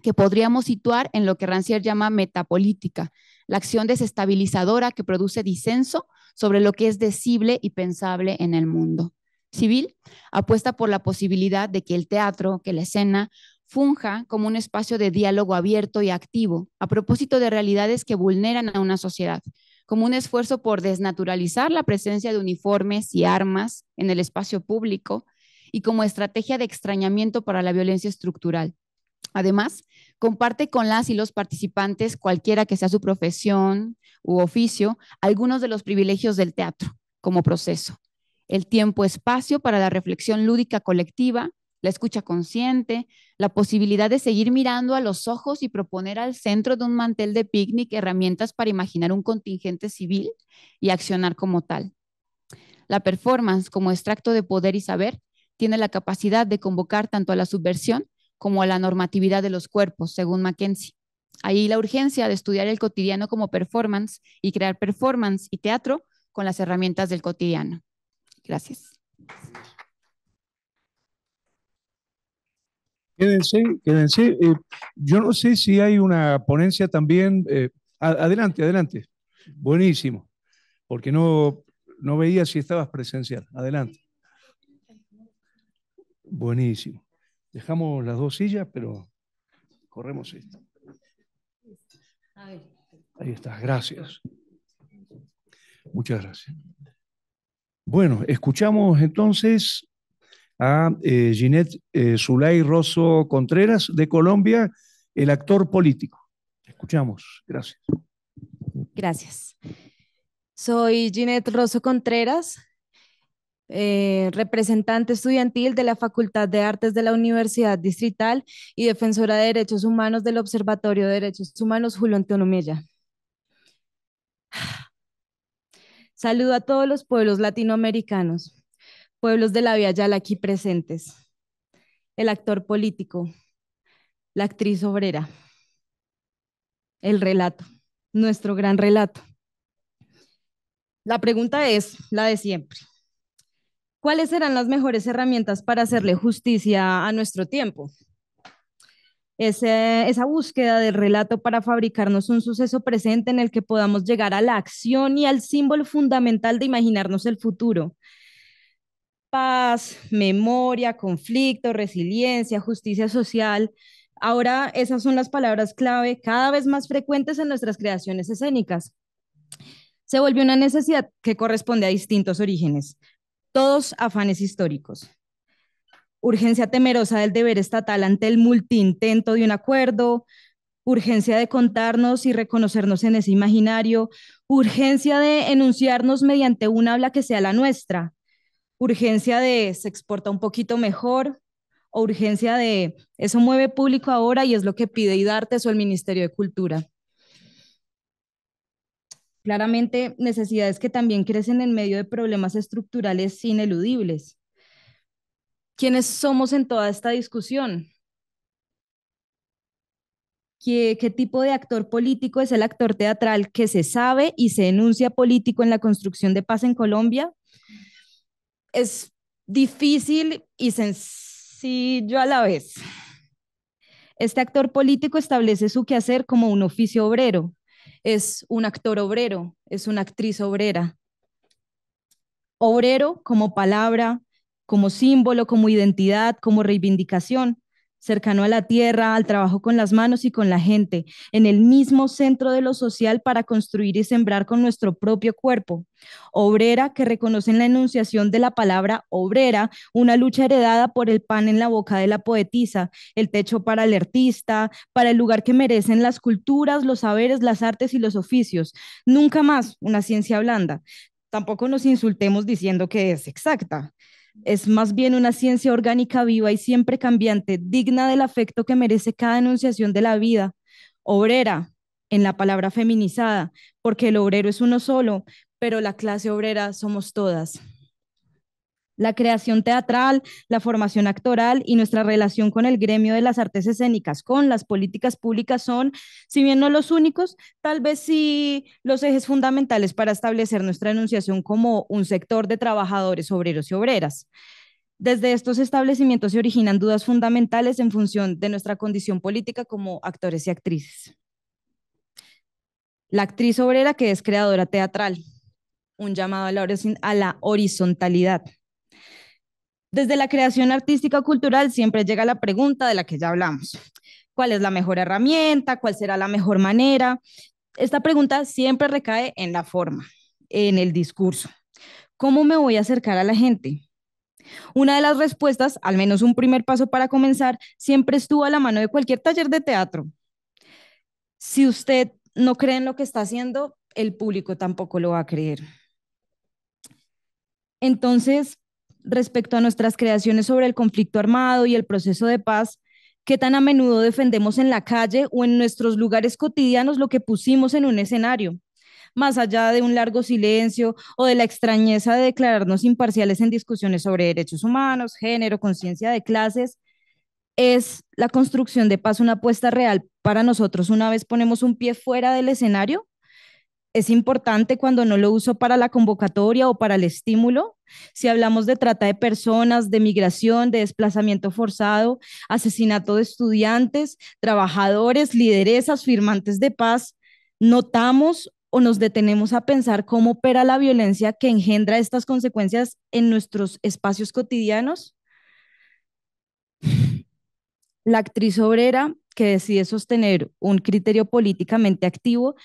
que podríamos situar en lo que Rancière llama metapolítica, la acción desestabilizadora que produce disenso sobre lo que es decible y pensable en el mundo. Civil apuesta por la posibilidad de que el teatro, que la escena, funja como un espacio de diálogo abierto y activo a propósito de realidades que vulneran a una sociedad, como un esfuerzo por desnaturalizar la presencia de uniformes y armas en el espacio público y como estrategia de extrañamiento para la violencia estructural, Además, comparte con las y los participantes, cualquiera que sea su profesión u oficio, algunos de los privilegios del teatro como proceso. El tiempo-espacio para la reflexión lúdica colectiva, la escucha consciente, la posibilidad de seguir mirando a los ojos y proponer al centro de un mantel de picnic herramientas para imaginar un contingente civil y accionar como tal. La performance como extracto de poder y saber tiene la capacidad de convocar tanto a la subversión como la normatividad de los cuerpos, según Mackenzie. Ahí la urgencia de estudiar el cotidiano como performance y crear performance y teatro con las herramientas del cotidiano. Gracias. Quédense, quédense. Eh, yo no sé si hay una ponencia también. Eh, adelante, adelante. Buenísimo. Porque no veía si estabas presencial. Adelante. Buenísimo. Dejamos las dos sillas, pero corremos esto. Ahí está, gracias. Muchas gracias. Bueno, escuchamos entonces a eh, Ginette eh, Zulay Rosso Contreras de Colombia, el actor político. Escuchamos, gracias. Gracias. Soy Ginette Rosso Contreras, eh, representante estudiantil de la Facultad de Artes de la Universidad Distrital y defensora de derechos humanos del Observatorio de Derechos Humanos Julio Antonio Mella. Saludo a todos los pueblos latinoamericanos, pueblos de la Vía Yala aquí presentes, el actor político, la actriz obrera, el relato, nuestro gran relato. La pregunta es la de siempre. ¿Cuáles serán las mejores herramientas para hacerle justicia a nuestro tiempo? esa búsqueda del relato para fabricarnos un suceso presente en el que podamos llegar a la acción y al símbolo fundamental de imaginarnos el futuro. Paz, memoria, conflicto, resiliencia, justicia social. Ahora esas son las palabras clave cada vez más frecuentes en nuestras creaciones escénicas. Se volvió una necesidad que corresponde a distintos orígenes, todos afanes históricos. Urgencia temerosa del deber estatal ante el multiintento de un acuerdo, urgencia de contarnos y reconocernos en ese imaginario, urgencia de enunciarnos mediante un habla que sea la nuestra, urgencia de se exporta un poquito mejor o urgencia de eso mueve público ahora y es lo que pide darte o el Ministerio de Cultura. Claramente, necesidades que también crecen en medio de problemas estructurales ineludibles. ¿Quiénes somos en toda esta discusión? ¿Qué, tipo de actor político es el actor teatral que se sabe y se enuncia político en la construcción de paz en Colombia? Es difícil y sencillo a la vez. Este actor político establece su quehacer como un oficio obrero, es un actor obrero, es una actriz obrera. Obrero como palabra, como símbolo, como identidad, como reivindicación, cercano a la tierra, al trabajo con las manos y con la gente, en el mismo centro de lo social para construir y sembrar con nuestro propio cuerpo. Obrera que reconoce en la enunciación de la palabra obrera una lucha heredada por el pan en la boca de la poetisa, el techo para el artista, para el lugar que merecen las culturas, los saberes, las artes y los oficios. Nunca más una ciencia blanda. Tampoco nos insultemos diciendo que es exacta. Es más bien una ciencia orgánica viva y siempre cambiante, digna del afecto que merece cada enunciación de la vida. Obrera, en la palabra feminizada, porque el obrero es uno solo, pero la clase obrera somos todas la creación teatral, la formación actoral y nuestra relación con el gremio de las artes escénicas, con las políticas públicas son, si bien no los únicos, tal vez sí los ejes fundamentales para establecer nuestra enunciación como un sector de trabajadores, obreros y obreras. Desde estos establecimientos se originan dudas fundamentales en función de nuestra condición política como actores y actrices. La actriz obrera que es creadora teatral, un llamado a la horizontalidad, desde la creación artística o cultural siempre llega la pregunta de la que ya hablamos. ¿Cuál es la mejor herramienta? ¿Cuál será la mejor manera? Esta pregunta siempre recae en la forma, en el discurso. ¿Cómo me voy a acercar a la gente? Una de las respuestas, al menos un primer paso para comenzar, siempre estuvo a la mano de cualquier taller de teatro. Si usted no cree en lo que está haciendo, el público tampoco lo va a creer. Entonces, respecto a nuestras creaciones sobre el conflicto armado y el proceso de paz, qué tan a menudo defendemos en la calle o en nuestros lugares cotidianos lo que pusimos en un escenario, más allá de un largo silencio o de la extrañeza de declararnos imparciales en discusiones sobre derechos humanos, género, conciencia de clases. ¿Es la construcción de paz una apuesta real para nosotros una vez ponemos un pie fuera del escenario? ¿Es importante cuando no lo uso para la convocatoria o para el estímulo? Si hablamos de trata de personas, de migración, de desplazamiento forzado, asesinato de estudiantes, trabajadores, lideresas, firmantes de paz, notamos o nos detenemos a pensar cómo opera la violencia que engendra estas consecuencias en nuestros espacios cotidianos? La actriz obrera que decide sostener un criterio políticamente activo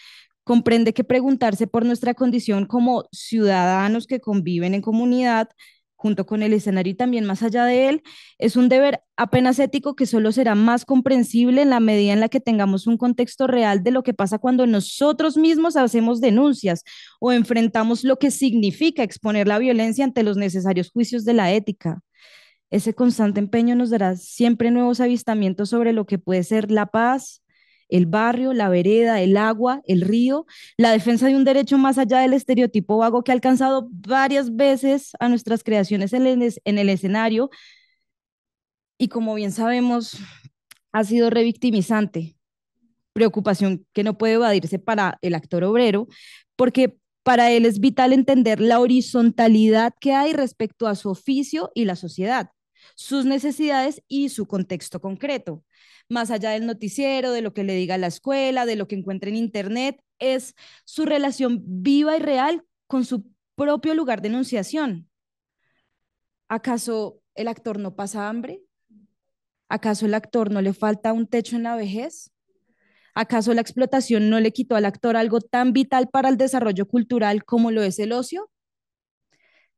comprende que preguntarse por nuestra condición como ciudadanos que conviven en comunidad, junto con el escenario y también más allá de él, es un deber apenas ético que solo será más comprensible en la medida en la que tengamos un contexto real de lo que pasa cuando nosotros mismos hacemos denuncias o enfrentamos lo que significa exponer la violencia ante los necesarios juicios de la ética. Ese constante empeño nos dará siempre nuevos avistamientos sobre lo que puede ser la paz, el barrio, la vereda, el agua, el río, la defensa de un derecho más allá del estereotipo vago que ha alcanzado varias veces a nuestras creaciones en el, en el escenario y como bien sabemos ha sido revictimizante, preocupación que no puede evadirse para el actor obrero, porque para él es vital entender la horizontalidad que hay respecto a su oficio y la sociedad sus necesidades y su contexto concreto. Más allá del noticiero, de lo que le diga la escuela, de lo que encuentre en Internet, es su relación viva y real con su propio lugar de enunciación. ¿Acaso el actor no pasa hambre? ¿Acaso el actor no le falta un techo en la vejez? ¿Acaso la explotación no le quitó al actor algo tan vital para el desarrollo cultural como lo es el ocio?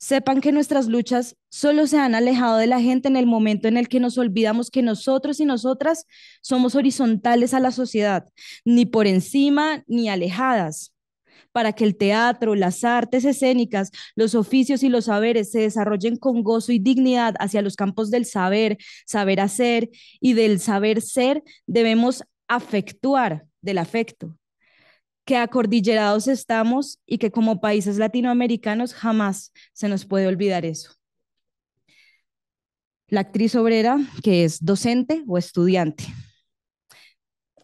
Sepan que nuestras luchas solo se han alejado de la gente en el momento en el que nos olvidamos que nosotros y nosotras somos horizontales a la sociedad, ni por encima ni alejadas para que el teatro, las artes escénicas, los oficios y los saberes se desarrollen con gozo y dignidad hacia los campos del saber, saber hacer y del saber ser, debemos afectuar del afecto, que acordillerados estamos y que como países latinoamericanos jamás se nos puede olvidar eso. La actriz obrera que es docente o estudiante.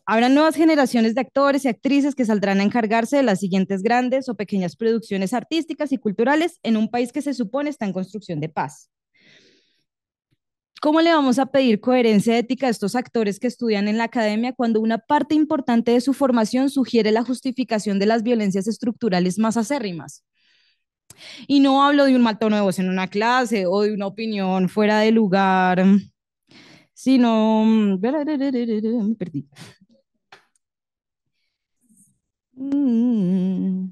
Habrá nuevas generaciones de actores y actrices que saldrán a encargarse de las siguientes grandes o pequeñas producciones artísticas y culturales en un país que se supone está en construcción de paz. ¿Cómo le vamos a pedir coherencia ética a estos actores que estudian en la academia cuando una parte importante de su formación sugiere la justificación de las violencias estructurales más acérrimas? Y no hablo de un mal tono de voz en una clase o de una opinión fuera de lugar, sino... Me mm, perdí. Mm.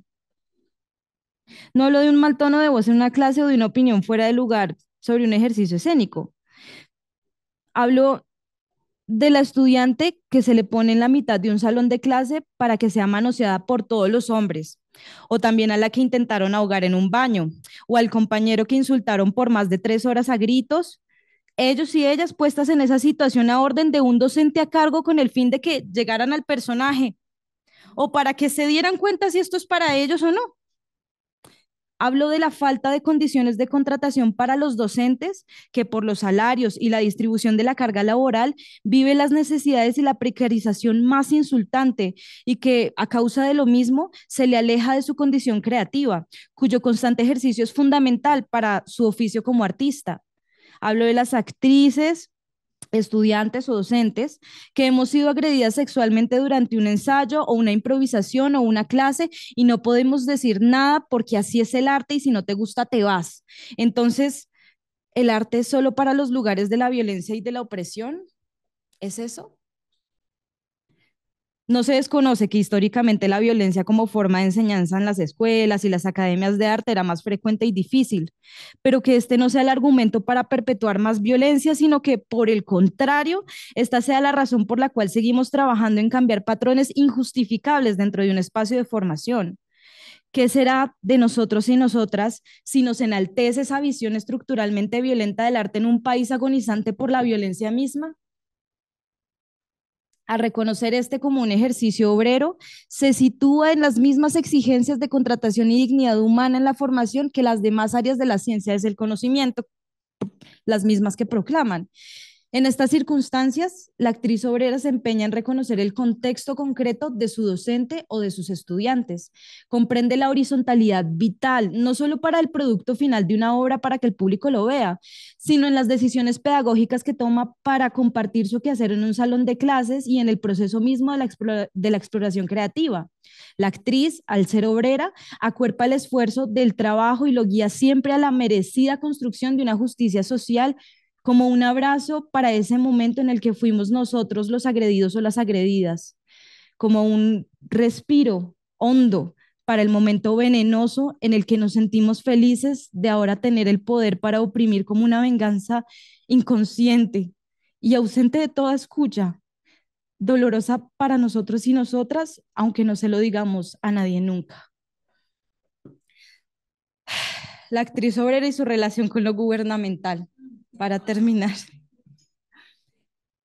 No hablo de un mal tono de voz en una clase o de una opinión fuera de lugar sobre un ejercicio escénico. Hablo de la estudiante que se le pone en la mitad de un salón de clase para que sea manoseada por todos los hombres, o también a la que intentaron ahogar en un baño, o al compañero que insultaron por más de tres horas a gritos, ellos y ellas puestas en esa situación a orden de un docente a cargo con el fin de que llegaran al personaje, o para que se dieran cuenta si esto es para ellos o no. Hablo de la falta de condiciones de contratación para los docentes que por los salarios y la distribución de la carga laboral vive las necesidades y la precarización más insultante y que a causa de lo mismo se le aleja de su condición creativa, cuyo constante ejercicio es fundamental para su oficio como artista. Hablo de las actrices, estudiantes o docentes que hemos sido agredidas sexualmente durante un ensayo o una improvisación o una clase y no podemos decir nada porque así es el arte y si no te gusta te vas. Entonces, ¿el arte es solo para los lugares de la violencia y de la opresión? ¿Es eso? No se desconoce que históricamente la violencia como forma de enseñanza en las escuelas y las academias de arte era más frecuente y difícil, pero que este no sea el argumento para perpetuar más violencia, sino que por el contrario, esta sea la razón por la cual seguimos trabajando en cambiar patrones injustificables dentro de un espacio de formación. ¿Qué será de nosotros y nosotras si nos enaltece esa visión estructuralmente violenta del arte en un país agonizante por la violencia misma? A reconocer este como un ejercicio obrero, se sitúa en las mismas exigencias de contratación y dignidad humana en la formación que las demás áreas de la ciencia es el conocimiento, las mismas que proclaman. En estas circunstancias, la actriz obrera se empeña en reconocer el contexto concreto de su docente o de sus estudiantes. Comprende la horizontalidad vital, no solo para el producto final de una obra para que el público lo vea, sino en las decisiones pedagógicas que toma para compartir su quehacer en un salón de clases y en el proceso mismo de la, exploración creativa. La actriz, al ser obrera, acuerpa el esfuerzo del trabajo y lo guía siempre a la merecida construcción de una justicia social como un abrazo para ese momento en el que fuimos nosotros los agredidos o las agredidas, como un respiro hondo para el momento venenoso en el que nos sentimos felices de ahora tener el poder para oprimir como una venganza inconsciente y ausente de toda escucha, dolorosa para nosotros y nosotras, aunque no se lo digamos a nadie nunca. La actriz obrera y su relación con lo gubernamental para terminar.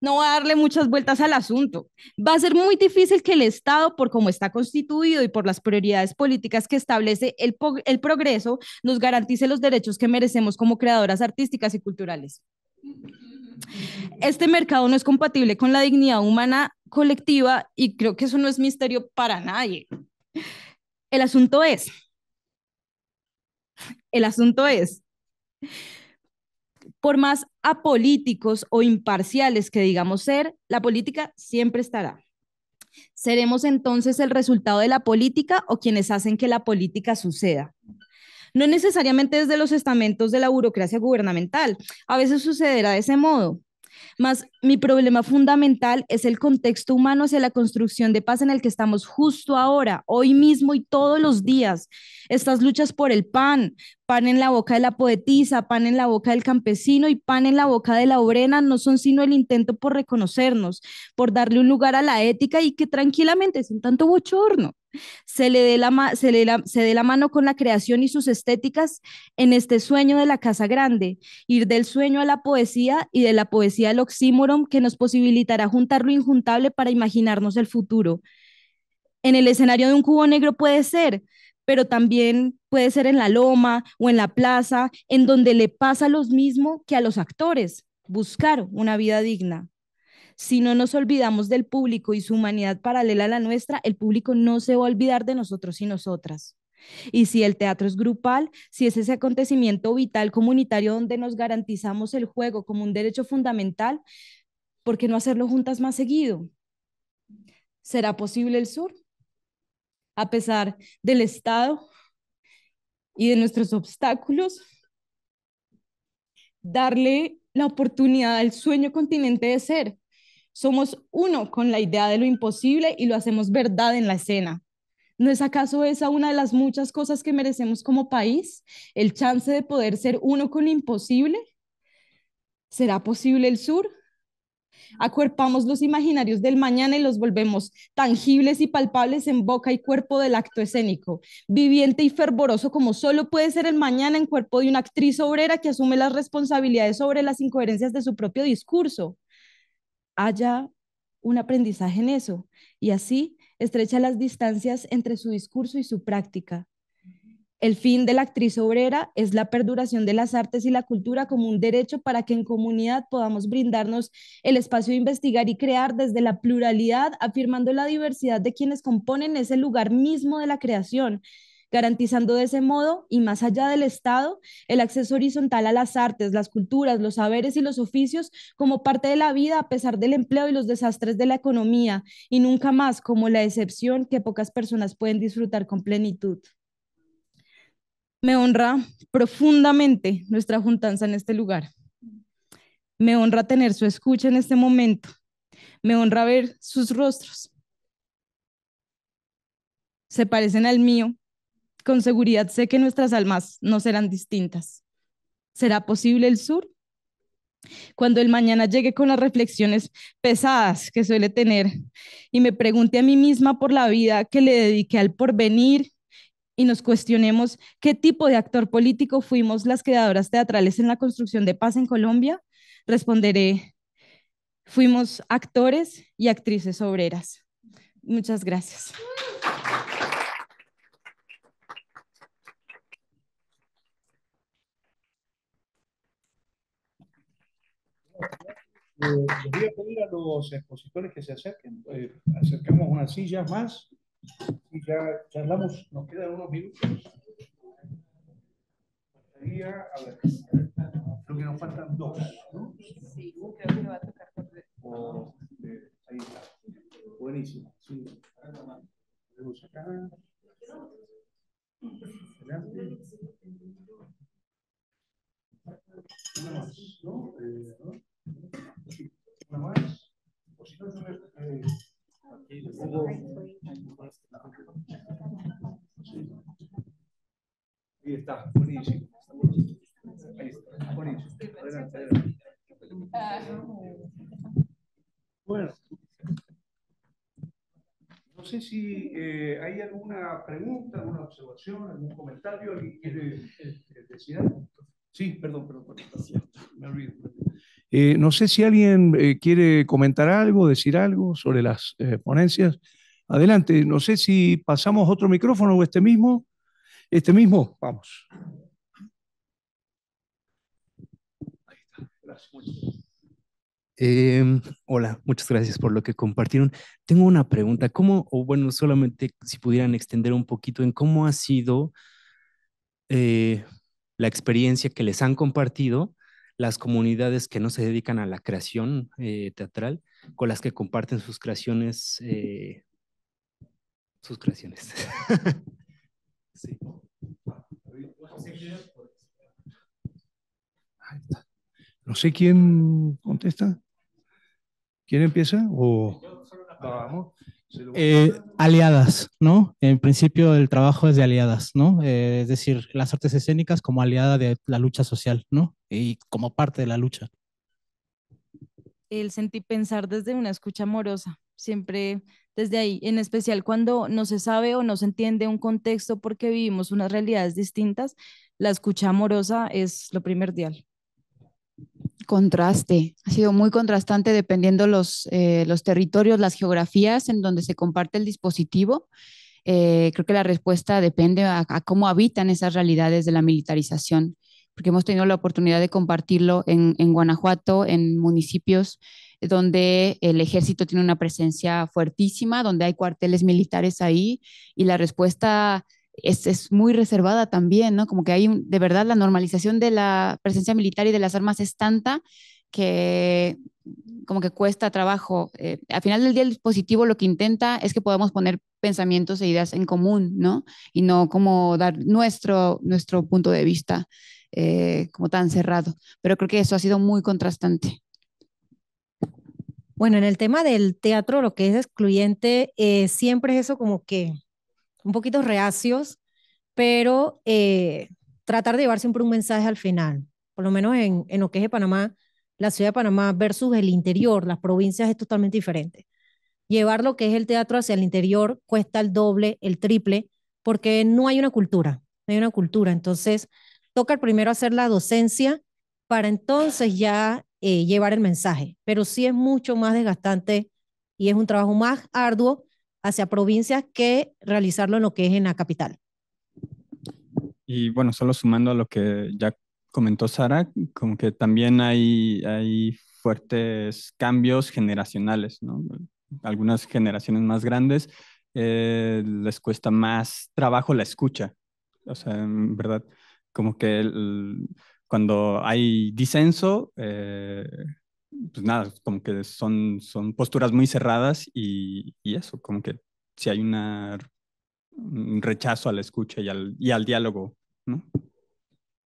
No voy a darle muchas vueltas al asunto. Va a ser muy difícil que el Estado, por cómo está constituido y por las prioridades políticas que establece el, progreso, nos garantice los derechos que merecemos como creadoras artísticas y culturales. Este mercado no es compatible con la dignidad humana colectiva y creo que eso no es misterio para nadie. El asunto es, el asunto es, por más apolíticos o imparciales que digamos ser, la política siempre estará. ¿Seremos entonces el resultado de la política o quienes hacen que la política suceda? No necesariamente desde los estamentos de la burocracia gubernamental. A veces sucederá de ese modo. Más mi problema fundamental es el contexto humano hacia la construcción de paz en el que estamos justo ahora, hoy mismo y todos los días. Estas luchas por el pan, pan en la boca de la poetisa, pan en la boca del campesino y pan en la boca de la obrena no son sino el intento por reconocernos, por darle un lugar a la ética y que tranquilamente, sin tanto bochorno, se le dé la, se dé la mano con la creación y sus estéticas en este sueño de la Casa Grande, ir del sueño a la poesía y de la poesía al oxímoron que nos posibilitará juntar lo injuntable para imaginarnos el futuro. En el escenario de un cubo negro puede ser, pero también puede ser en la loma o en la plaza, en donde le pasa lo mismo que a los actores, buscar una vida digna si no nos olvidamos del público y su humanidad paralela a la nuestra, el público no se va a olvidar de nosotros y nosotras. Y si el teatro es grupal, si es ese acontecimiento vital comunitario donde nos garantizamos el juego como un derecho fundamental, ¿por qué no hacerlo juntas más seguido? ¿Será posible el sur? A pesar del Estado y de nuestros obstáculos, darle la oportunidad al sueño continente de ser, somos uno con la idea de lo imposible y lo hacemos verdad en la escena. ¿No es acaso esa una de las muchas cosas que merecemos como país? ¿El chance de poder ser uno con lo imposible? ¿Será posible el sur? Acuerpamos los imaginarios del mañana y los volvemos tangibles y palpables en boca y cuerpo del acto escénico, viviente y fervoroso como solo puede ser el mañana en cuerpo de una actriz obrera que asume las responsabilidades sobre las incoherencias de su propio discurso haya un aprendizaje en eso y así estrecha las distancias entre su discurso y su práctica. El fin de la actriz obrera es la perduración de las artes y la cultura como un derecho para que en comunidad podamos brindarnos el espacio de investigar y crear desde la pluralidad, afirmando la diversidad de quienes componen ese lugar mismo de la creación garantizando de ese modo, y más allá del Estado, el acceso horizontal a las artes, las culturas, los saberes y los oficios como parte de la vida a pesar del empleo y los desastres de la economía, y nunca más como la excepción que pocas personas pueden disfrutar con plenitud. Me honra profundamente nuestra juntanza en este lugar. Me honra tener su escucha en este momento. Me honra ver sus rostros. Se parecen al mío con seguridad sé que nuestras almas no serán distintas. ¿Será posible el sur? Cuando el mañana llegue con las reflexiones pesadas que suele tener y me pregunte a mí misma por la vida que le dediqué al porvenir y nos cuestionemos qué tipo de actor político fuimos las creadoras teatrales en la construcción de paz en Colombia, responderé, fuimos actores y actrices obreras. Muchas gracias. Eh, voy a pedir a los expositores que se acerquen. Eh, acercamos unas sillas más y ya charlamos. Nos quedan unos minutos. A ver, creo que nos faltan dos. ¿no? Sí, creo que va a tocar por eh, Ahí Buenísimo. Sí. Una más, más. O si no, Ahí está, buenísimo. Ahí está, buenísimo. Adelante, adelante. Bueno, no sé si eh, hay alguna pregunta, alguna observación, algún comentario, alguien quiere este, decir algo. Sí, perdón, perdón, perdón, perdón me olvido. Eh, no sé si alguien eh, quiere comentar algo, decir algo sobre las eh, ponencias. Adelante, no sé si pasamos otro micrófono o este mismo. Este mismo, vamos. Em, hola, muchas gracias por lo que compartieron. Tengo una pregunta, ¿cómo, o bueno, solamente si pudieran extender un poquito en cómo ha sido la experiencia que les han compartido las comunidades que no se dedican a la creación eh, teatral, con las que comparten sus creaciones. Eh, sus creaciones. No sé quién contesta. ¿Quién empieza? O... Eh, aliadas, ¿no? En principio el trabajo es de aliadas, ¿no? Eh, es decir, las artes escénicas como aliada de la lucha social, ¿no? Y como parte de la lucha. El sentir pensar desde una escucha amorosa, siempre desde ahí, en especial cuando no se sabe o no se entiende un contexto porque vivimos unas realidades distintas, la escucha amorosa es lo primordial contraste, ha sido muy contrastante dependiendo los, eh, los territorios, las geografías en donde se comparte el dispositivo. Eh, creo que la respuesta depende a, cómo habitan esas realidades de la militarización, porque hemos tenido la oportunidad de compartirlo en, en Guanajuato, en municipios donde el ejército tiene una presencia fuertísima, donde hay cuarteles militares ahí y la respuesta es, muy reservada también, ¿no? Como que hay, de verdad, la normalización de la presencia militar y de las armas es tanta que como que cuesta trabajo. Eh, al final del día el dispositivo lo que intenta es que podamos poner pensamientos e ideas en común, ¿no? Y no como dar nuestro, nuestro punto de vista eh, como tan cerrado. Pero creo que eso ha sido muy contrastante. Bueno, en el tema del teatro, lo que es excluyente eh, siempre es eso como que un poquito reacios, pero eh, tratar de llevar siempre un mensaje al final, por lo menos en, en lo que es de Panamá, la ciudad de Panamá versus el interior, las provincias es totalmente diferente. Llevar lo que es el teatro hacia el interior cuesta el doble, el triple, porque no hay una cultura, no hay una cultura. Entonces, toca primero hacer la docencia para entonces ya eh, llevar el mensaje, pero sí es mucho más desgastante y es un trabajo más arduo hacia provincias que realizarlo en lo que es en la capital. Y bueno, solo sumando a lo que ya comentó Sara, como que también hay, hay fuertes cambios generacionales, ¿no? Algunas generaciones más grandes eh, les cuesta más trabajo la escucha, o sea, en verdad, como que cuando hay disenso, eh, pues nada, como que son, son posturas muy cerradas y, y eso, como que si hay un rechazo a la escucha y al, y al diálogo, ¿no?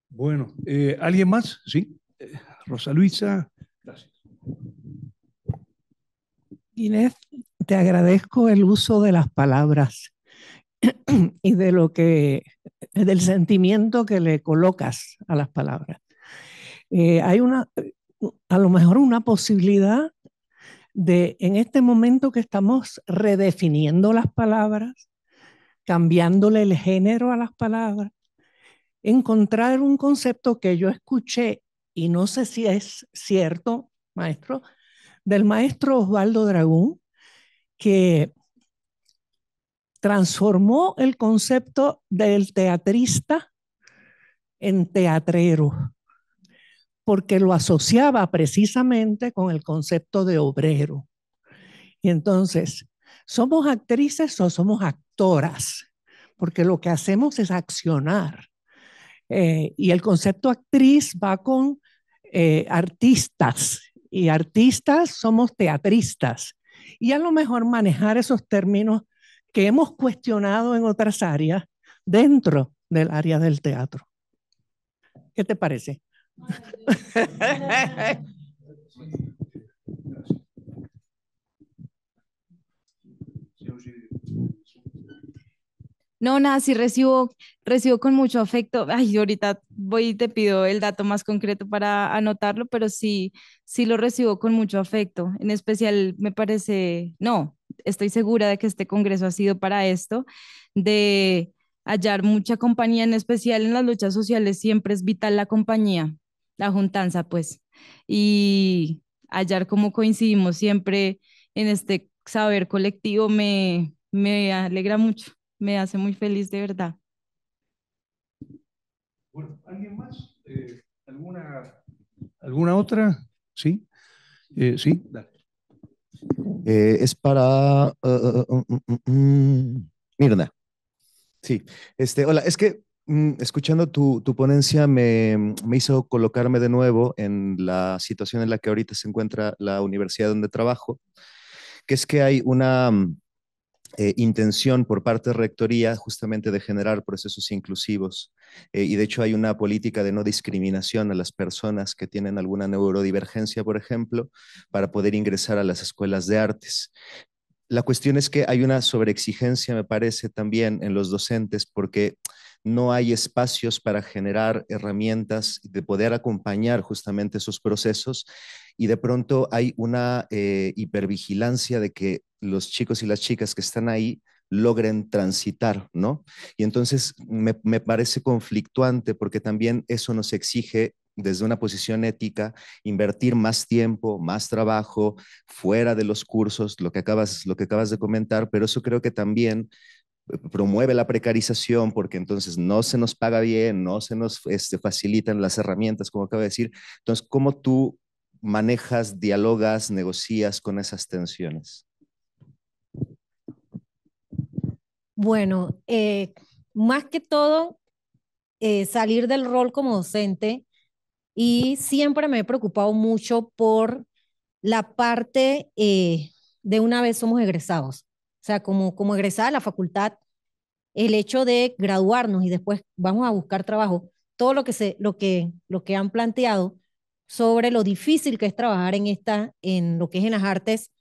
Bueno, eh, ¿alguien más? Sí. Eh, Rosa Luisa. Gracias. Inés, te agradezco el uso de las palabras y de lo que, del sentimiento que le colocas a las palabras. Eh, hay una, a lo mejor una posibilidad de en este momento que estamos redefiniendo las palabras, cambiándole el género a las palabras, encontrar un concepto que yo escuché y no sé si es cierto, maestro, del maestro Osvaldo Dragún, que transformó el concepto del teatrista en teatrero porque lo asociaba precisamente con el concepto de obrero. Y entonces, ¿somos actrices o somos actoras? Porque lo que hacemos es accionar. Eh, y el concepto actriz va con eh, artistas. Y artistas somos teatristas. Y a lo mejor manejar esos términos que hemos cuestionado en otras áreas dentro del área del teatro. ¿Qué te parece? No, nada, sí recibo, recibo con mucho afecto. Ay, ahorita voy y te pido el dato más concreto para anotarlo, pero sí, sí lo recibo con mucho afecto. En especial me parece, no, estoy segura de que este congreso ha sido para esto, de hallar mucha compañía, en especial en las luchas sociales siempre es vital la compañía la juntanza, pues, y hallar cómo coincidimos siempre en este saber colectivo me, me alegra mucho, me hace muy feliz de verdad. Bueno, ¿alguien más? Eh, ¿alguna, ¿Alguna otra? ¿Sí? Eh, sí, eh, es para uh, uh, uh, Mirna. Sí, este, hola, es que Mm, escuchando tu, ponencia mm, me, hizo colocarme de nuevo en la situación en la que ahorita se encuentra la universidad donde trabajo, que es que hay una mm, eh, intención por parte de Rectoría justamente de generar procesos inclusivos eh, y de hecho hay una política de no discriminación a las personas que tienen alguna neurodivergencia, por ejemplo, para poder ingresar a las escuelas de artes. La cuestión es que hay una sobreexigencia, me parece, también en los docentes porque no hay espacios para generar herramientas de poder acompañar justamente esos procesos y de pronto hay una eh, hipervigilancia de que los chicos y las chicas que están ahí logren transitar, ¿no? Y entonces me, parece conflictuante porque también eso nos exige desde una posición ética, invertir más tiempo, más trabajo fuera de los cursos, lo que acabas, lo que acabas de comentar, pero eso creo que también promueve la precarización porque entonces no se nos paga bien, no se nos este, facilitan las herramientas, como acaba de decir. Entonces, ¿cómo tú manejas, dialogas, negocias con esas tensiones? Bueno, eh, más que todo, eh, salir del rol como docente y siempre me he preocupado mucho por la parte eh, de una vez somos egresados. O sea, como, como egresada de la facultad, el hecho de graduarnos y después vamos a buscar trabajo, todo lo que, se, lo que, lo que han planteado sobre lo difícil que es trabajar en, esta, en lo que es en las artes,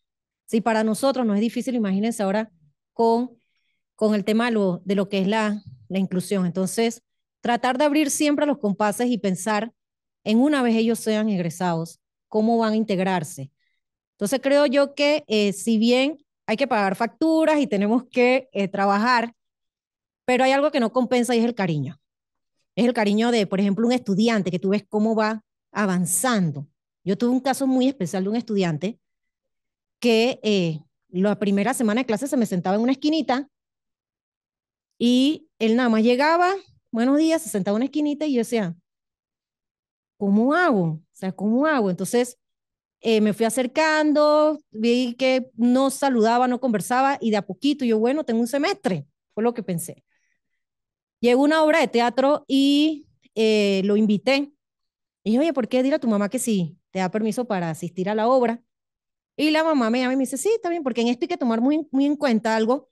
si para nosotros no es difícil, imagínense ahora con, con el tema de lo, de lo que es la, la inclusión. Entonces, tratar de abrir siempre los compases y pensar en una vez ellos sean egresados, cómo van a integrarse. Entonces creo yo que eh, si bien hay que pagar facturas y tenemos que eh, trabajar, pero hay algo que no compensa y es el cariño. Es el cariño de, por ejemplo, un estudiante que tú ves cómo va avanzando. Yo tuve un caso muy especial de un estudiante que eh, la primera semana de clase se me sentaba en una esquinita y él nada más llegaba, buenos días, se sentaba en una esquinita y yo decía, ¿cómo hago? O sea, ¿cómo hago? Entonces, eh, me fui acercando, vi que no saludaba, no conversaba y de a poquito yo, bueno, tengo un semestre, fue lo que pensé. Llegó una obra de teatro y eh, lo invité. Y dije, oye, ¿por qué dile a tu mamá que sí? Te da permiso para asistir a la obra. Y la mamá me llama y me dice, sí, está bien, porque en esto hay que tomar muy, muy en cuenta algo,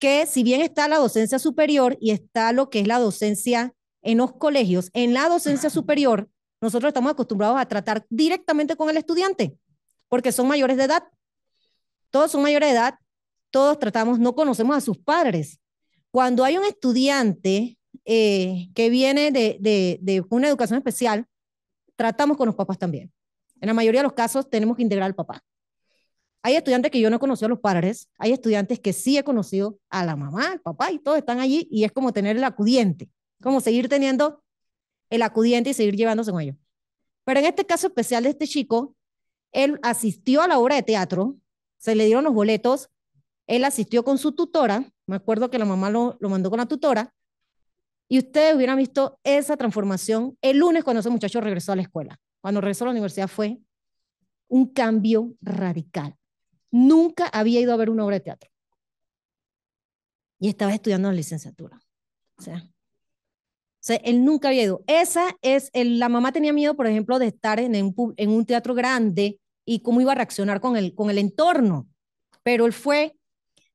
que si bien está la docencia superior y está lo que es la docencia en los colegios, en la docencia superior nosotros estamos acostumbrados a tratar directamente con el estudiante, porque son mayores de edad. Todos son mayores de edad, todos tratamos, no conocemos a sus padres. Cuando hay un estudiante eh, que viene de, de una educación especial, tratamos con los papás también. En la mayoría de los casos tenemos que integrar al papá. Hay estudiantes que yo no conocido a los padres, hay estudiantes que sí he conocido a la mamá, al papá y todos están allí y es como tener el acudiente, como seguir teniendo el acudiente y seguir llevándose con ellos. Pero en este caso especial de este chico, él asistió a la obra de teatro, se le dieron los boletos, él asistió con su tutora, me acuerdo que la mamá lo, lo mandó con la tutora, y ustedes hubieran visto esa transformación el lunes cuando ese muchacho regresó a la escuela. Cuando regresó a la universidad fue un cambio radical. Nunca había ido a ver una obra de teatro. Y estaba estudiando la licenciatura. O sea, o sea, él nunca había ido. Esa es, la mamá tenía miedo, por ejemplo, de estar en, un teatro grande y cómo iba a reaccionar con el, entorno. Pero él fue,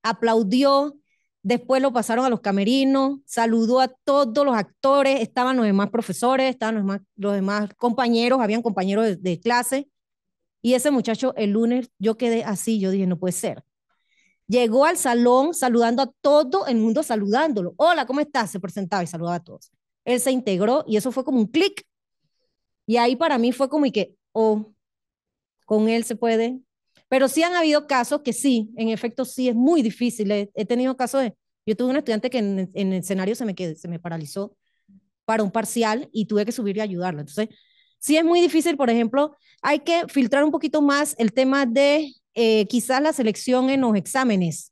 aplaudió, después lo pasaron a los camerinos, saludó a todos los actores, estaban los demás profesores, estaban los demás, compañeros, habían compañeros de clase. Y ese muchacho el lunes yo quedé así, yo dije, no puede ser. Llegó al salón saludando a todo el mundo, saludándolo. Hola, ¿cómo estás? Se presentaba y saludaba a todos él se integró y eso fue como un clic. Y ahí para mí fue como y que, oh, con él se puede. Pero sí han habido casos que sí, en efecto sí es muy difícil. He, tenido casos de, yo tuve un estudiante que en, el escenario se me, se me paralizó para un parcial y tuve que subir y ayudarlo. Entonces, sí es muy difícil, por ejemplo, hay que filtrar un poquito más el tema de eh, quizás la selección en los exámenes,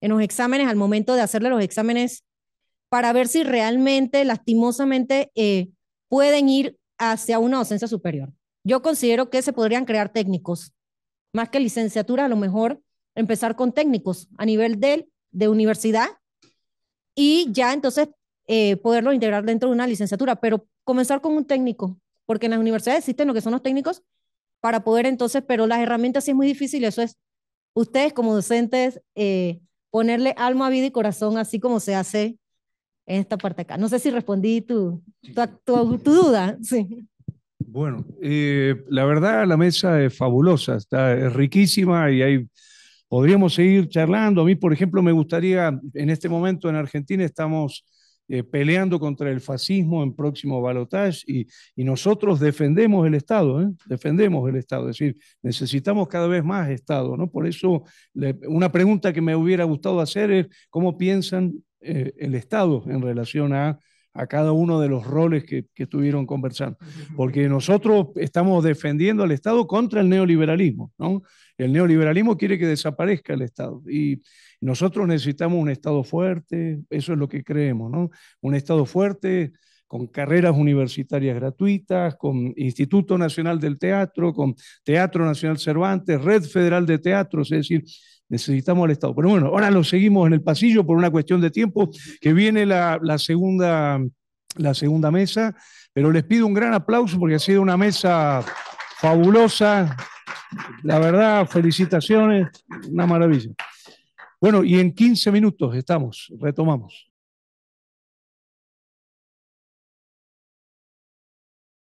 en los exámenes, al momento de hacerle los exámenes para ver si realmente, lastimosamente, eh, pueden ir hacia una docencia superior. Yo considero que se podrían crear técnicos, más que licenciatura, a lo mejor empezar con técnicos a nivel de, de universidad y ya entonces eh, poderlo integrar dentro de una licenciatura, pero comenzar con un técnico, porque en las universidades existen lo que son los técnicos para poder entonces, pero las herramientas sí es muy difícil, eso es ustedes como docentes eh, ponerle alma, a vida y corazón, así como se hace en esta parte acá. No sé si respondí tu, tu, duda. Sí. Bueno, eh, la verdad la mesa es fabulosa, está es riquísima y ahí podríamos seguir charlando. A mí, por ejemplo, me gustaría, en este momento en Argentina estamos eh, peleando contra el fascismo en próximo balotaje y, nosotros defendemos el Estado, ¿eh? defendemos el Estado, es decir, necesitamos cada vez más Estado, ¿no? Por eso una pregunta que me hubiera gustado hacer es cómo piensan eh, el Estado en relación a, cada uno de los roles que, que estuvieron conversando. Porque nosotros estamos defendiendo al Estado contra el neoliberalismo, ¿no? El neoliberalismo quiere que desaparezca el Estado y nosotros necesitamos un Estado fuerte, eso es lo que creemos, ¿no? Un Estado fuerte con carreras universitarias gratuitas, con Instituto Nacional del Teatro, con Teatro Nacional Cervantes, Red Federal de Teatros, es decir, Necesitamos al Estado. Pero bueno, ahora lo seguimos en el pasillo por una cuestión de tiempo, que viene la, segunda, la segunda mesa, pero les pido un gran aplauso porque ha sido una mesa fabulosa. La verdad, felicitaciones, una maravilla. Bueno, y en 15 minutos estamos, retomamos.